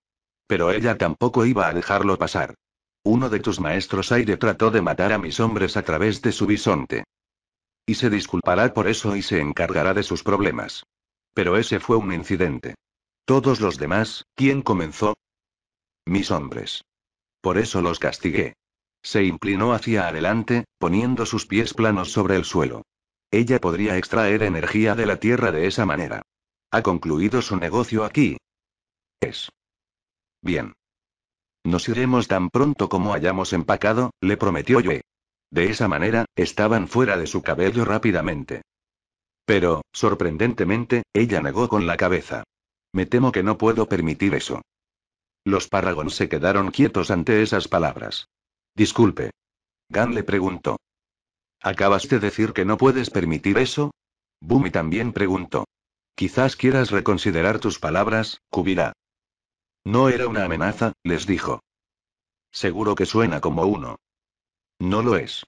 Pero ella tampoco iba a dejarlo pasar. Uno de tus maestros aire trató de matar a mis hombres a través de su bisonte. Y se disculpará por eso y se encargará de sus problemas. Pero ese fue un incidente. Todos los demás, ¿quién comenzó? Mis hombres. Por eso los castigué. Se inclinó hacia adelante, poniendo sus pies planos sobre el suelo. Ella podría extraer energía de la tierra de esa manera. Ha concluido su negocio aquí. Es. Bien. Nos iremos tan pronto como hayamos empacado, le prometió Yue. De esa manera, estaban fuera de su cabello rápidamente. Pero, sorprendentemente, ella negó con la cabeza. Me temo que no puedo permitir eso. Los Paragon se quedaron quietos ante esas palabras. Disculpe. Gan le preguntó. ¿Acabas de decir que no puedes permitir eso? Bumi también preguntó. Quizás quieras reconsiderar tus palabras, Kubira. No era una amenaza, les dijo. Seguro que suena como uno. No lo es.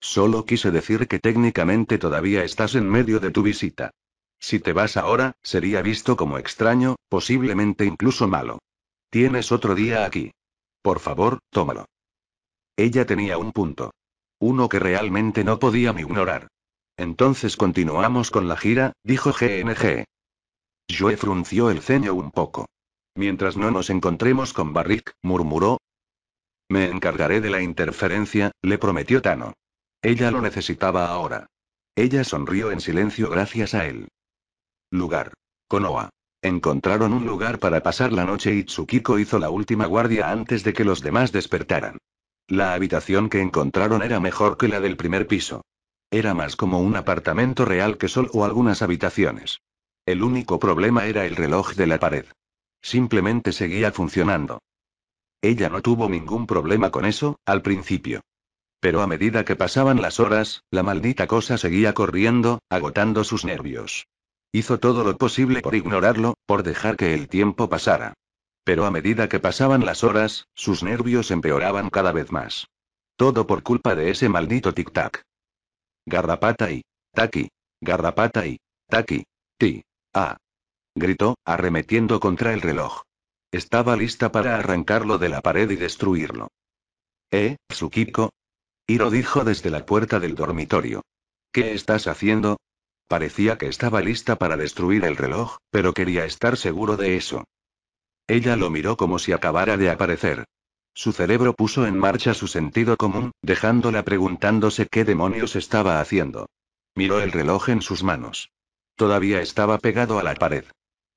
Solo quise decir que técnicamente todavía estás en medio de tu visita. Si te vas ahora, sería visto como extraño, posiblemente incluso malo. Tienes otro día aquí. Por favor, tómalo. Ella tenía un punto. Uno que realmente no podía ignorar. Entonces continuamos con la gira, dijo GNG. Joe frunció el ceño un poco. Mientras no nos encontremos con Barrick, murmuró. Me encargaré de la interferencia, le prometió Tano. Ella lo necesitaba ahora. Ella sonrió en silencio gracias a él. Lugar. Konoha. Encontraron un lugar para pasar la noche y Tsukiko hizo la última guardia antes de que los demás despertaran. La habitación que encontraron era mejor que la del primer piso. Era más como un apartamento real que solo algunas habitaciones. El único problema era el reloj de la pared. Simplemente seguía funcionando. Ella no tuvo ningún problema con eso, al principio. Pero a medida que pasaban las horas, la maldita cosa seguía corriendo, agotando sus nervios. Hizo todo lo posible por ignorarlo, por dejar que el tiempo pasara. Pero a medida que pasaban las horas, sus nervios empeoraban cada vez más. Todo por culpa de ese maldito tic-tac. Garrapata y... Taqui. Garrapata y... Taqui. Ti. A gritó, arremetiendo contra el reloj. Estaba lista para arrancarlo de la pared y destruirlo. ¿Eh, Tsukiko? Hiro dijo desde la puerta del dormitorio. ¿Qué estás haciendo? Parecía que estaba lista para destruir el reloj, pero quería estar seguro de eso. Ella lo miró como si acabara de aparecer. Su cerebro puso en marcha su sentido común, dejándola preguntándose qué demonios estaba haciendo. Miró el reloj en sus manos. Todavía estaba pegado a la pared.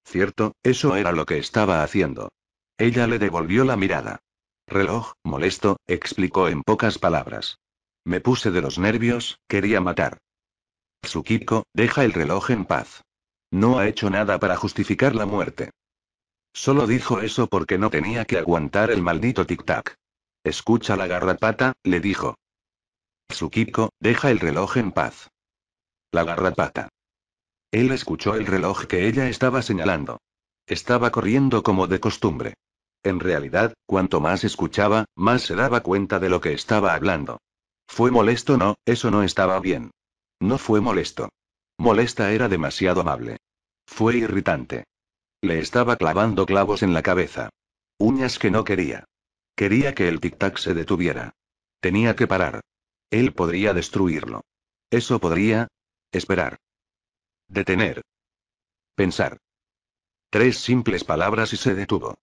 Cierto, eso era lo que estaba haciendo. Ella le devolvió la mirada. Reloj, molesto, explicó en pocas palabras. Me puse de los nervios, quería matar. Tsukiko, deja el reloj en paz. No ha hecho nada para justificar la muerte. Solo dijo eso porque no tenía que aguantar el maldito tic-tac. Escucha la garrapata, le dijo. Tsukiko, deja el reloj en paz. La garrapata. Él escuchó el reloj que ella estaba señalando. Estaba corriendo como de costumbre. En realidad, cuanto más escuchaba, más se daba cuenta de lo que estaba hablando. Fue molesto, no, eso no estaba bien. No fue molesto. Molesta era demasiado amable. Fue irritante. Le estaba clavando clavos en la cabeza. Uñas que no quería. Quería que el tic-tac se detuviera. Tenía que parar. Él podría destruirlo. Eso podría. Esperar. Detener. Pensar. Tres simples palabras y se detuvo.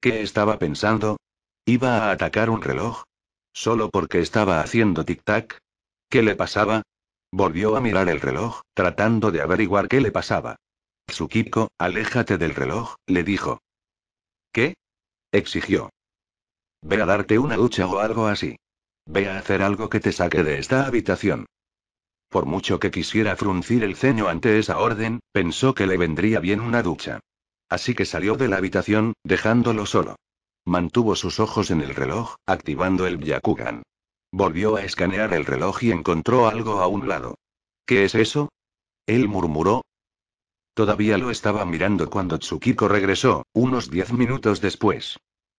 ¿Qué estaba pensando? ¿Iba a atacar un reloj? ¿Solo porque estaba haciendo tic-tac? ¿Qué le pasaba? Volvió a mirar el reloj, tratando de averiguar qué le pasaba. Tsukiko, aléjate del reloj, le dijo. ¿Qué? exigió. Ve a darte una ducha o algo así. Ve a hacer algo que te saque de esta habitación. Por mucho que quisiera fruncir el ceño ante esa orden, pensó que le vendría bien una ducha. Así que salió de la habitación, dejándolo solo. Mantuvo sus ojos en el reloj, activando el Yakugan. Volvió a escanear el reloj y encontró algo a un lado. ¿Qué es eso? Él murmuró. Todavía lo estaba mirando cuando Tsukiko regresó, unos diez minutos después.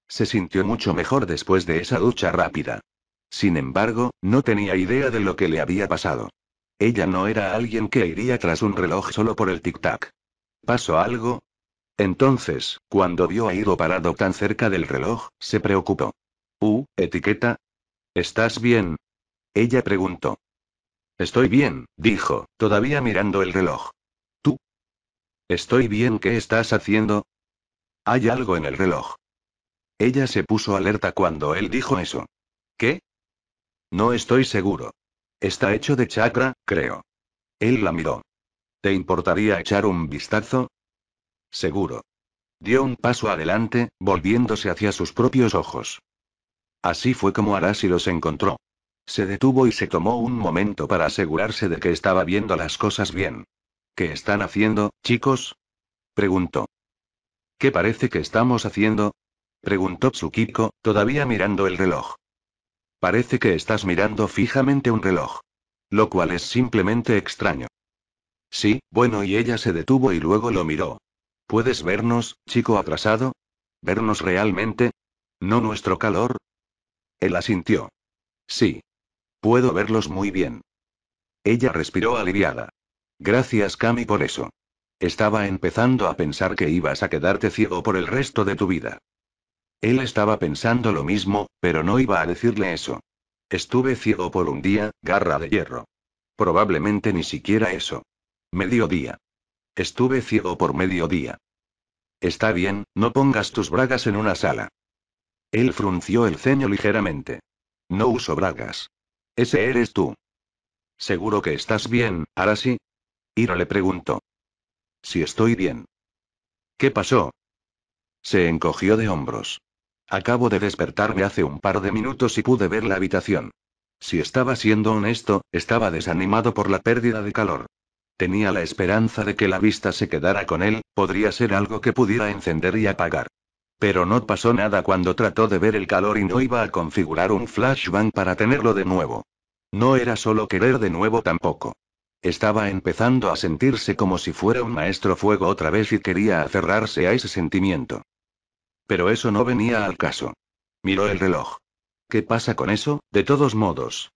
Se sintió mucho mejor después de esa ducha rápida. Sin embargo, no tenía idea de lo que le había pasado. Ella no era alguien que iría tras un reloj solo por el tic-tac. ¿Pasó algo? Entonces, cuando vio a Hiro parado tan cerca del reloj, se preocupó. Uh, etiqueta. ¿Estás bien? Ella preguntó. Estoy bien, dijo, todavía mirando el reloj. ¿Tú? Estoy bien, ¿qué estás haciendo? Hay algo en el reloj. Ella se puso alerta cuando él dijo eso. ¿Qué? No estoy seguro. Está hecho de chakra, creo. Él la miró. ¿Te importaría echar un vistazo? Seguro. Dio un paso adelante, volviéndose hacia sus propios ojos. Así fue como Arashi los encontró. Se detuvo y se tomó un momento para asegurarse de que estaba viendo las cosas bien. ¿Qué están haciendo, chicos? preguntó. ¿Qué parece que estamos haciendo? preguntó Tsukiko, todavía mirando el reloj. Parece que estás mirando fijamente un reloj. Lo cual es simplemente extraño. Sí, bueno, y ella se detuvo y luego lo miró. ¿Puedes vernos, chico atrasado? ¿Vernos realmente? ¿No nuestro calor? Él asintió. Sí. Puedo verlos muy bien. Ella respiró aliviada. Gracias, Cami, por eso. Estaba empezando a pensar que ibas a quedarte ciego por el resto de tu vida. Él estaba pensando lo mismo, pero no iba a decirle eso. Estuve ciego por un día, garra de hierro. Probablemente ni siquiera eso. Mediodía. Estuve ciego por mediodía. Está bien, no pongas tus bragas en una sala. Él frunció el ceño ligeramente. No uso bragas. Ese eres tú. Seguro que estás bien, ahora sí. Iro le preguntó. Si estoy bien. ¿Qué pasó? Se encogió de hombros. Acabo de despertarme hace un par de minutos y pude ver la habitación. Si estaba siendo honesto, estaba desanimado por la pérdida de calor. Tenía la esperanza de que la vista se quedara con él, podría ser algo que pudiera encender y apagar. Pero no pasó nada cuando trató de ver el calor y no iba a configurar un flashbang para tenerlo de nuevo. No era solo querer de nuevo tampoco. Estaba empezando a sentirse como si fuera un maestro fuego otra vez y quería aferrarse a ese sentimiento. Pero eso no venía al caso. Miró el reloj. ¿Qué pasa con eso, de todos modos?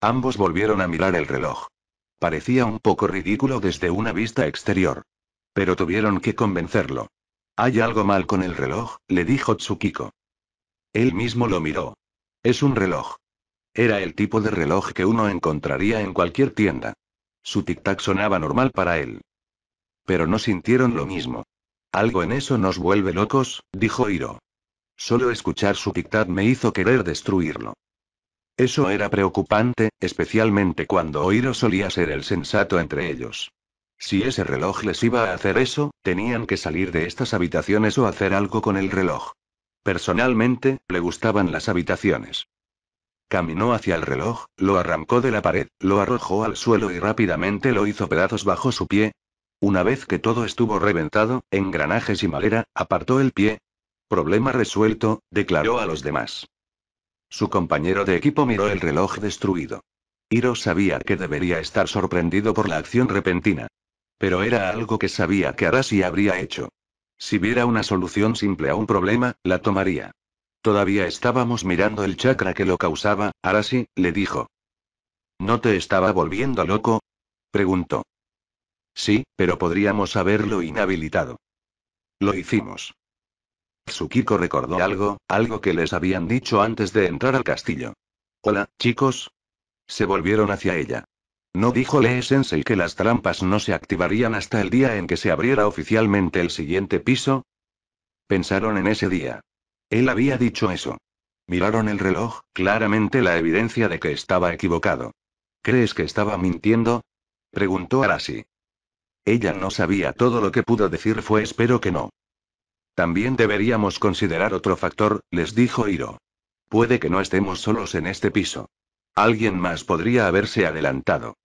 Ambos volvieron a mirar el reloj. Parecía un poco ridículo desde una vista exterior. Pero tuvieron que convencerlo. Hay algo mal con el reloj, le dijo Tsukiko. Él mismo lo miró. Es un reloj. Era el tipo de reloj que uno encontraría en cualquier tienda. Su tic-tac sonaba normal para él. Pero no sintieron lo mismo. Algo en eso nos vuelve locos, dijo Hiro. Solo escuchar su tic me hizo querer destruirlo. Eso era preocupante, especialmente cuando Oiro solía ser el sensato entre ellos. Si ese reloj les iba a hacer eso, tenían que salir de estas habitaciones o hacer algo con el reloj. Personalmente, le gustaban las habitaciones. Caminó hacia el reloj, lo arrancó de la pared, lo arrojó al suelo y rápidamente lo hizo pedazos bajo su pie, una vez que todo estuvo reventado, engranajes y madera, apartó el pie. Problema resuelto, declaró a los demás. Su compañero de equipo miró el reloj destruido. Hiro sabía que debería estar sorprendido por la acción repentina. Pero era algo que sabía que Arasi habría hecho. Si viera una solución simple a un problema, la tomaría. Todavía estábamos mirando el chakra que lo causaba, Arasi, le dijo. ¿No te estaba volviendo loco? preguntó. Sí, pero podríamos haberlo inhabilitado. Lo hicimos. Tsukiko recordó algo, algo que les habían dicho antes de entrar al castillo. Hola, chicos. Se volvieron hacia ella. No dijo Lee Sensei que las trampas no se activarían hasta el día en que se abriera oficialmente el siguiente piso. Pensaron en ese día. Él había dicho eso. Miraron el reloj, claramente la evidencia de que estaba equivocado. ¿Crees que estaba mintiendo? preguntó Arasi. Ella no sabía todo lo que pudo decir fue espero que no. También deberíamos considerar otro factor, les dijo Hiro. Puede que no estemos solos en este piso. Alguien más podría haberse adelantado.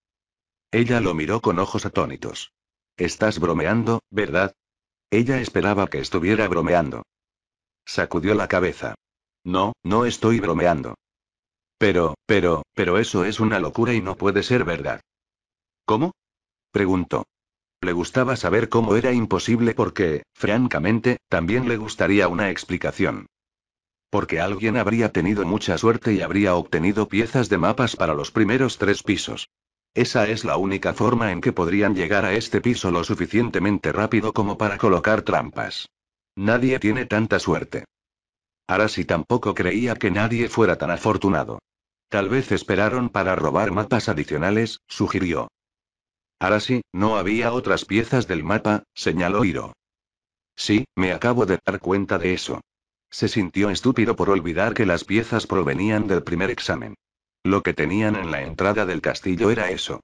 Ella lo miró con ojos atónitos. Estás bromeando, ¿verdad? Ella esperaba que estuviera bromeando. Sacudió la cabeza. No, no estoy bromeando. Pero, pero, pero eso es una locura y no puede ser verdad. ¿Cómo? preguntó. Le gustaba saber cómo era imposible porque, francamente, también le gustaría una explicación. Porque alguien habría tenido mucha suerte y habría obtenido piezas de mapas para los primeros tres pisos. Esa es la única forma en que podrían llegar a este piso lo suficientemente rápido como para colocar trampas. Nadie tiene tanta suerte. Arasi tampoco creía que nadie fuera tan afortunado. Tal vez esperaron para robar mapas adicionales, sugirió. Ahora sí, no había otras piezas del mapa, señaló Hiro. Sí, me acabo de dar cuenta de eso. Se sintió estúpido por olvidar que las piezas provenían del primer examen. Lo que tenían en la entrada del castillo era eso.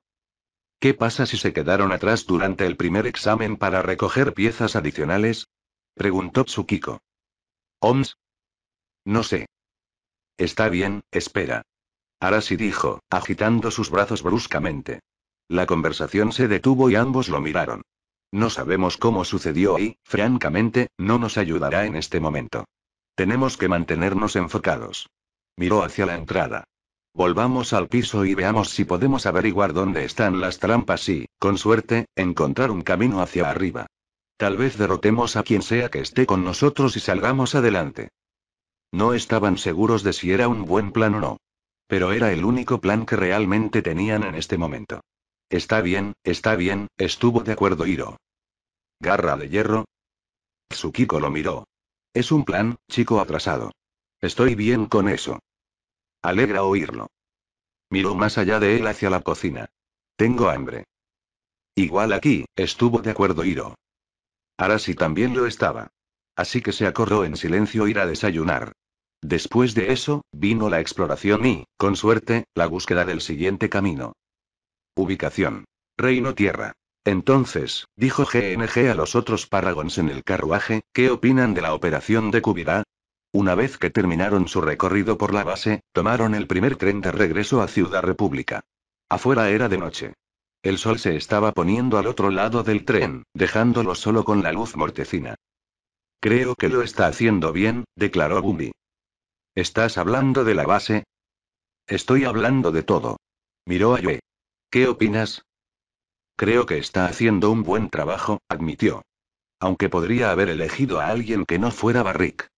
¿Qué pasa si se quedaron atrás durante el primer examen para recoger piezas adicionales? preguntó Tsukiko. ¿Oms? No sé. Está bien, espera. sí dijo, agitando sus brazos bruscamente. La conversación se detuvo y ambos lo miraron. No sabemos cómo sucedió y, francamente, no nos ayudará en este momento. Tenemos que mantenernos enfocados. Miró hacia la entrada. Volvamos al piso y veamos si podemos averiguar dónde están las trampas y, con suerte, encontrar un camino hacia arriba. Tal vez derrotemos a quien sea que esté con nosotros y salgamos adelante. No estaban seguros de si era un buen plan o no. Pero era el único plan que realmente tenían en este momento. Está bien, está bien, estuvo de acuerdo Hiro. ¿Garra de hierro? Tsukiko lo miró. Es un plan, chico atrasado. Estoy bien con eso. Alegra oírlo. Miró más allá de él hacia la cocina. Tengo hambre. Igual aquí, estuvo de acuerdo Hiro. sí también lo estaba. Así que se acordó en silencio ir a desayunar. Después de eso, vino la exploración y, con suerte, la búsqueda del siguiente camino. Ubicación. Reino Tierra. Entonces, dijo GNG a los otros Paragons en el carruaje, ¿qué opinan de la operación de Cubirá? Una vez que terminaron su recorrido por la base, tomaron el primer tren de regreso a Ciudad República. Afuera era de noche. El sol se estaba poniendo al otro lado del tren, dejándolo solo con la luz mortecina. Creo que lo está haciendo bien, declaró Bumbi. ¿Estás hablando de la base? Estoy hablando de todo. Miró a Yue. ¿Qué opinas? Creo que está haciendo un buen trabajo, admitió. Aunque podría haber elegido a alguien que no fuera Barrick.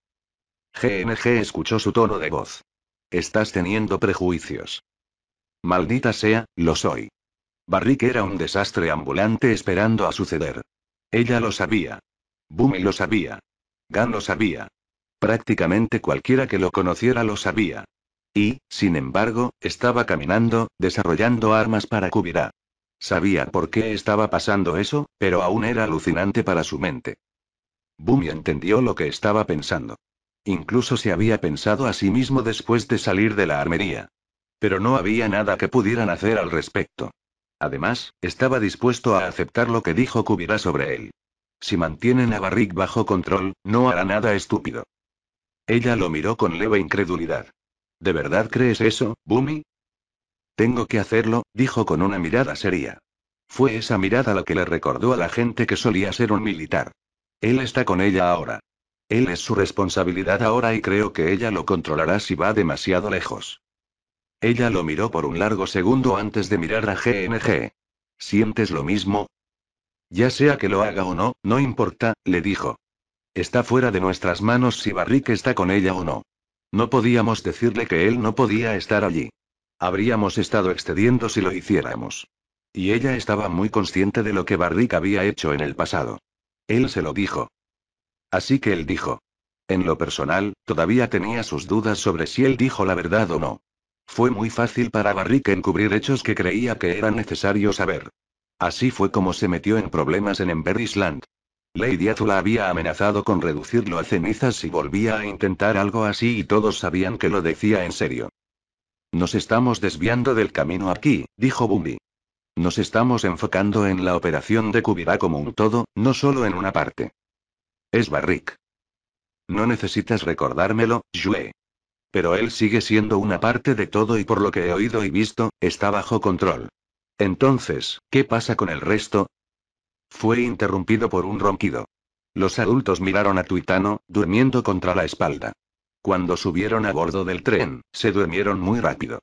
GNG escuchó su tono de voz. Estás teniendo prejuicios. Maldita sea, lo soy. Barrick era un desastre ambulante esperando a suceder. Ella lo sabía. Bumi lo sabía. Gan lo sabía. Prácticamente cualquiera que lo conociera lo sabía. Y, sin embargo, estaba caminando, desarrollando armas para Kubira. Sabía por qué estaba pasando eso, pero aún era alucinante para su mente. Bumi entendió lo que estaba pensando. Incluso se había pensado a sí mismo después de salir de la armería. Pero no había nada que pudieran hacer al respecto. Además, estaba dispuesto a aceptar lo que dijo Kubira sobre él. Si mantienen a Barrick bajo control, no hará nada estúpido. Ella lo miró con leve incredulidad. ¿De verdad crees eso, Bumi? Tengo que hacerlo, dijo con una mirada seria. Fue esa mirada la que le recordó a la gente que solía ser un militar. Él está con ella ahora. Él es su responsabilidad ahora y creo que ella lo controlará si va demasiado lejos. Ella lo miró por un largo segundo antes de mirar a GNG. ¿Sientes lo mismo? Ya sea que lo haga o no, no importa, le dijo. Está fuera de nuestras manos si Barrique está con ella o no. No podíamos decirle que él no podía estar allí. Habríamos estado excediendo si lo hiciéramos. Y ella estaba muy consciente de lo que Barrick había hecho en el pasado. Él se lo dijo. Así que él dijo. En lo personal, todavía tenía sus dudas sobre si él dijo la verdad o no. Fue muy fácil para Barrick encubrir hechos que creía que era necesario saber. Así fue como se metió en problemas en Ember Island. Lady Azula había amenazado con reducirlo a cenizas si volvía a intentar algo así y todos sabían que lo decía en serio. Nos estamos desviando del camino aquí, dijo Bumbi. Nos estamos enfocando en la operación de Cubirá como un todo, no solo en una parte. Es Barrick. No necesitas recordármelo, Jue. Pero él sigue siendo una parte de todo y por lo que he oído y visto, está bajo control. Entonces, ¿qué pasa con el resto? Fue interrumpido por un ronquido. Los adultos miraron a Tuitano, durmiendo contra la espalda. Cuando subieron a bordo del tren, se durmieron muy rápido.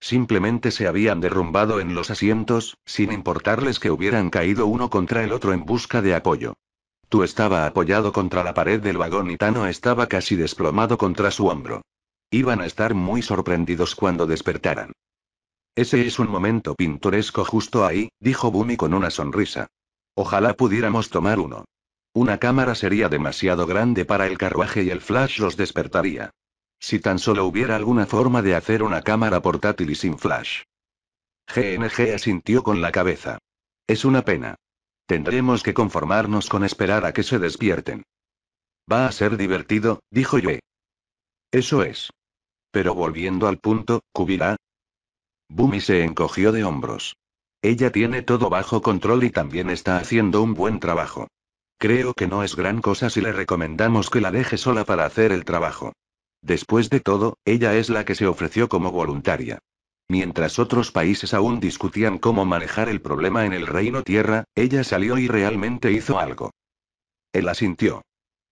Simplemente se habían derrumbado en los asientos, sin importarles que hubieran caído uno contra el otro en busca de apoyo. Tú estaba apoyado contra la pared del vagón y Tano estaba casi desplomado contra su hombro. Iban a estar muy sorprendidos cuando despertaran. Ese es un momento pintoresco justo ahí, dijo Bumi con una sonrisa. Ojalá pudiéramos tomar uno. Una cámara sería demasiado grande para el carruaje y el flash los despertaría. Si tan solo hubiera alguna forma de hacer una cámara portátil y sin flash. GNG asintió con la cabeza. Es una pena. Tendremos que conformarnos con esperar a que se despierten. Va a ser divertido, dijo Yue. Eso es. Pero volviendo al punto, ¿cubirá? Bumi se encogió de hombros. Ella tiene todo bajo control y también está haciendo un buen trabajo. Creo que no es gran cosa si le recomendamos que la deje sola para hacer el trabajo. Después de todo, ella es la que se ofreció como voluntaria. Mientras otros países aún discutían cómo manejar el problema en el reino tierra, ella salió y realmente hizo algo. Él asintió.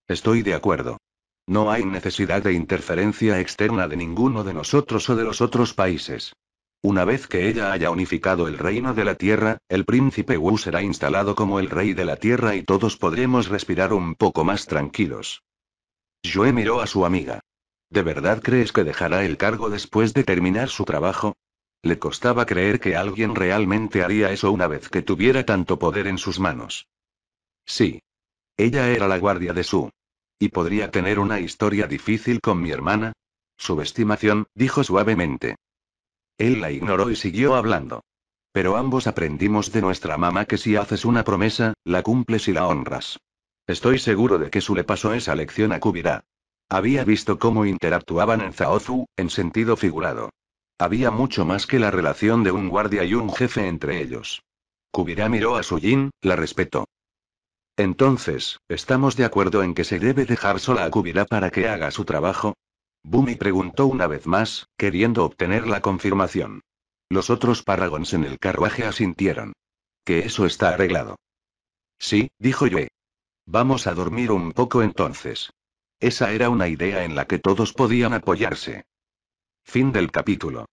Estoy de acuerdo. No hay necesidad de interferencia externa de ninguno de nosotros o de los otros países. Una vez que ella haya unificado el reino de la Tierra, el príncipe Wu será instalado como el rey de la Tierra y todos podremos respirar un poco más tranquilos. Yue miró a su amiga. ¿De verdad crees que dejará el cargo después de terminar su trabajo? Le costaba creer que alguien realmente haría eso una vez que tuviera tanto poder en sus manos. Sí. Ella era la guardia de Su. Y podría tener una historia difícil con mi hermana. Subestimación, dijo suavemente. Él la ignoró y siguió hablando. Pero ambos aprendimos de nuestra mamá que si haces una promesa, la cumples y la honras. Estoy seguro de que Su le pasó esa lección a Kubira. Había visto cómo interactuaban en Zaozu, en sentido figurado. Había mucho más que la relación de un guardia y un jefe entre ellos. Kubira miró a Suyin, la respetó. Entonces, ¿estamos de acuerdo en que se debe dejar sola a Kubira para que haga su trabajo? Bumi preguntó una vez más, queriendo obtener la confirmación. Los otros Paragons en el carruaje asintieron. Que eso está arreglado. Sí, dijo Yue. Vamos a dormir un poco entonces. Esa era una idea en la que todos podían apoyarse. Fin del capítulo.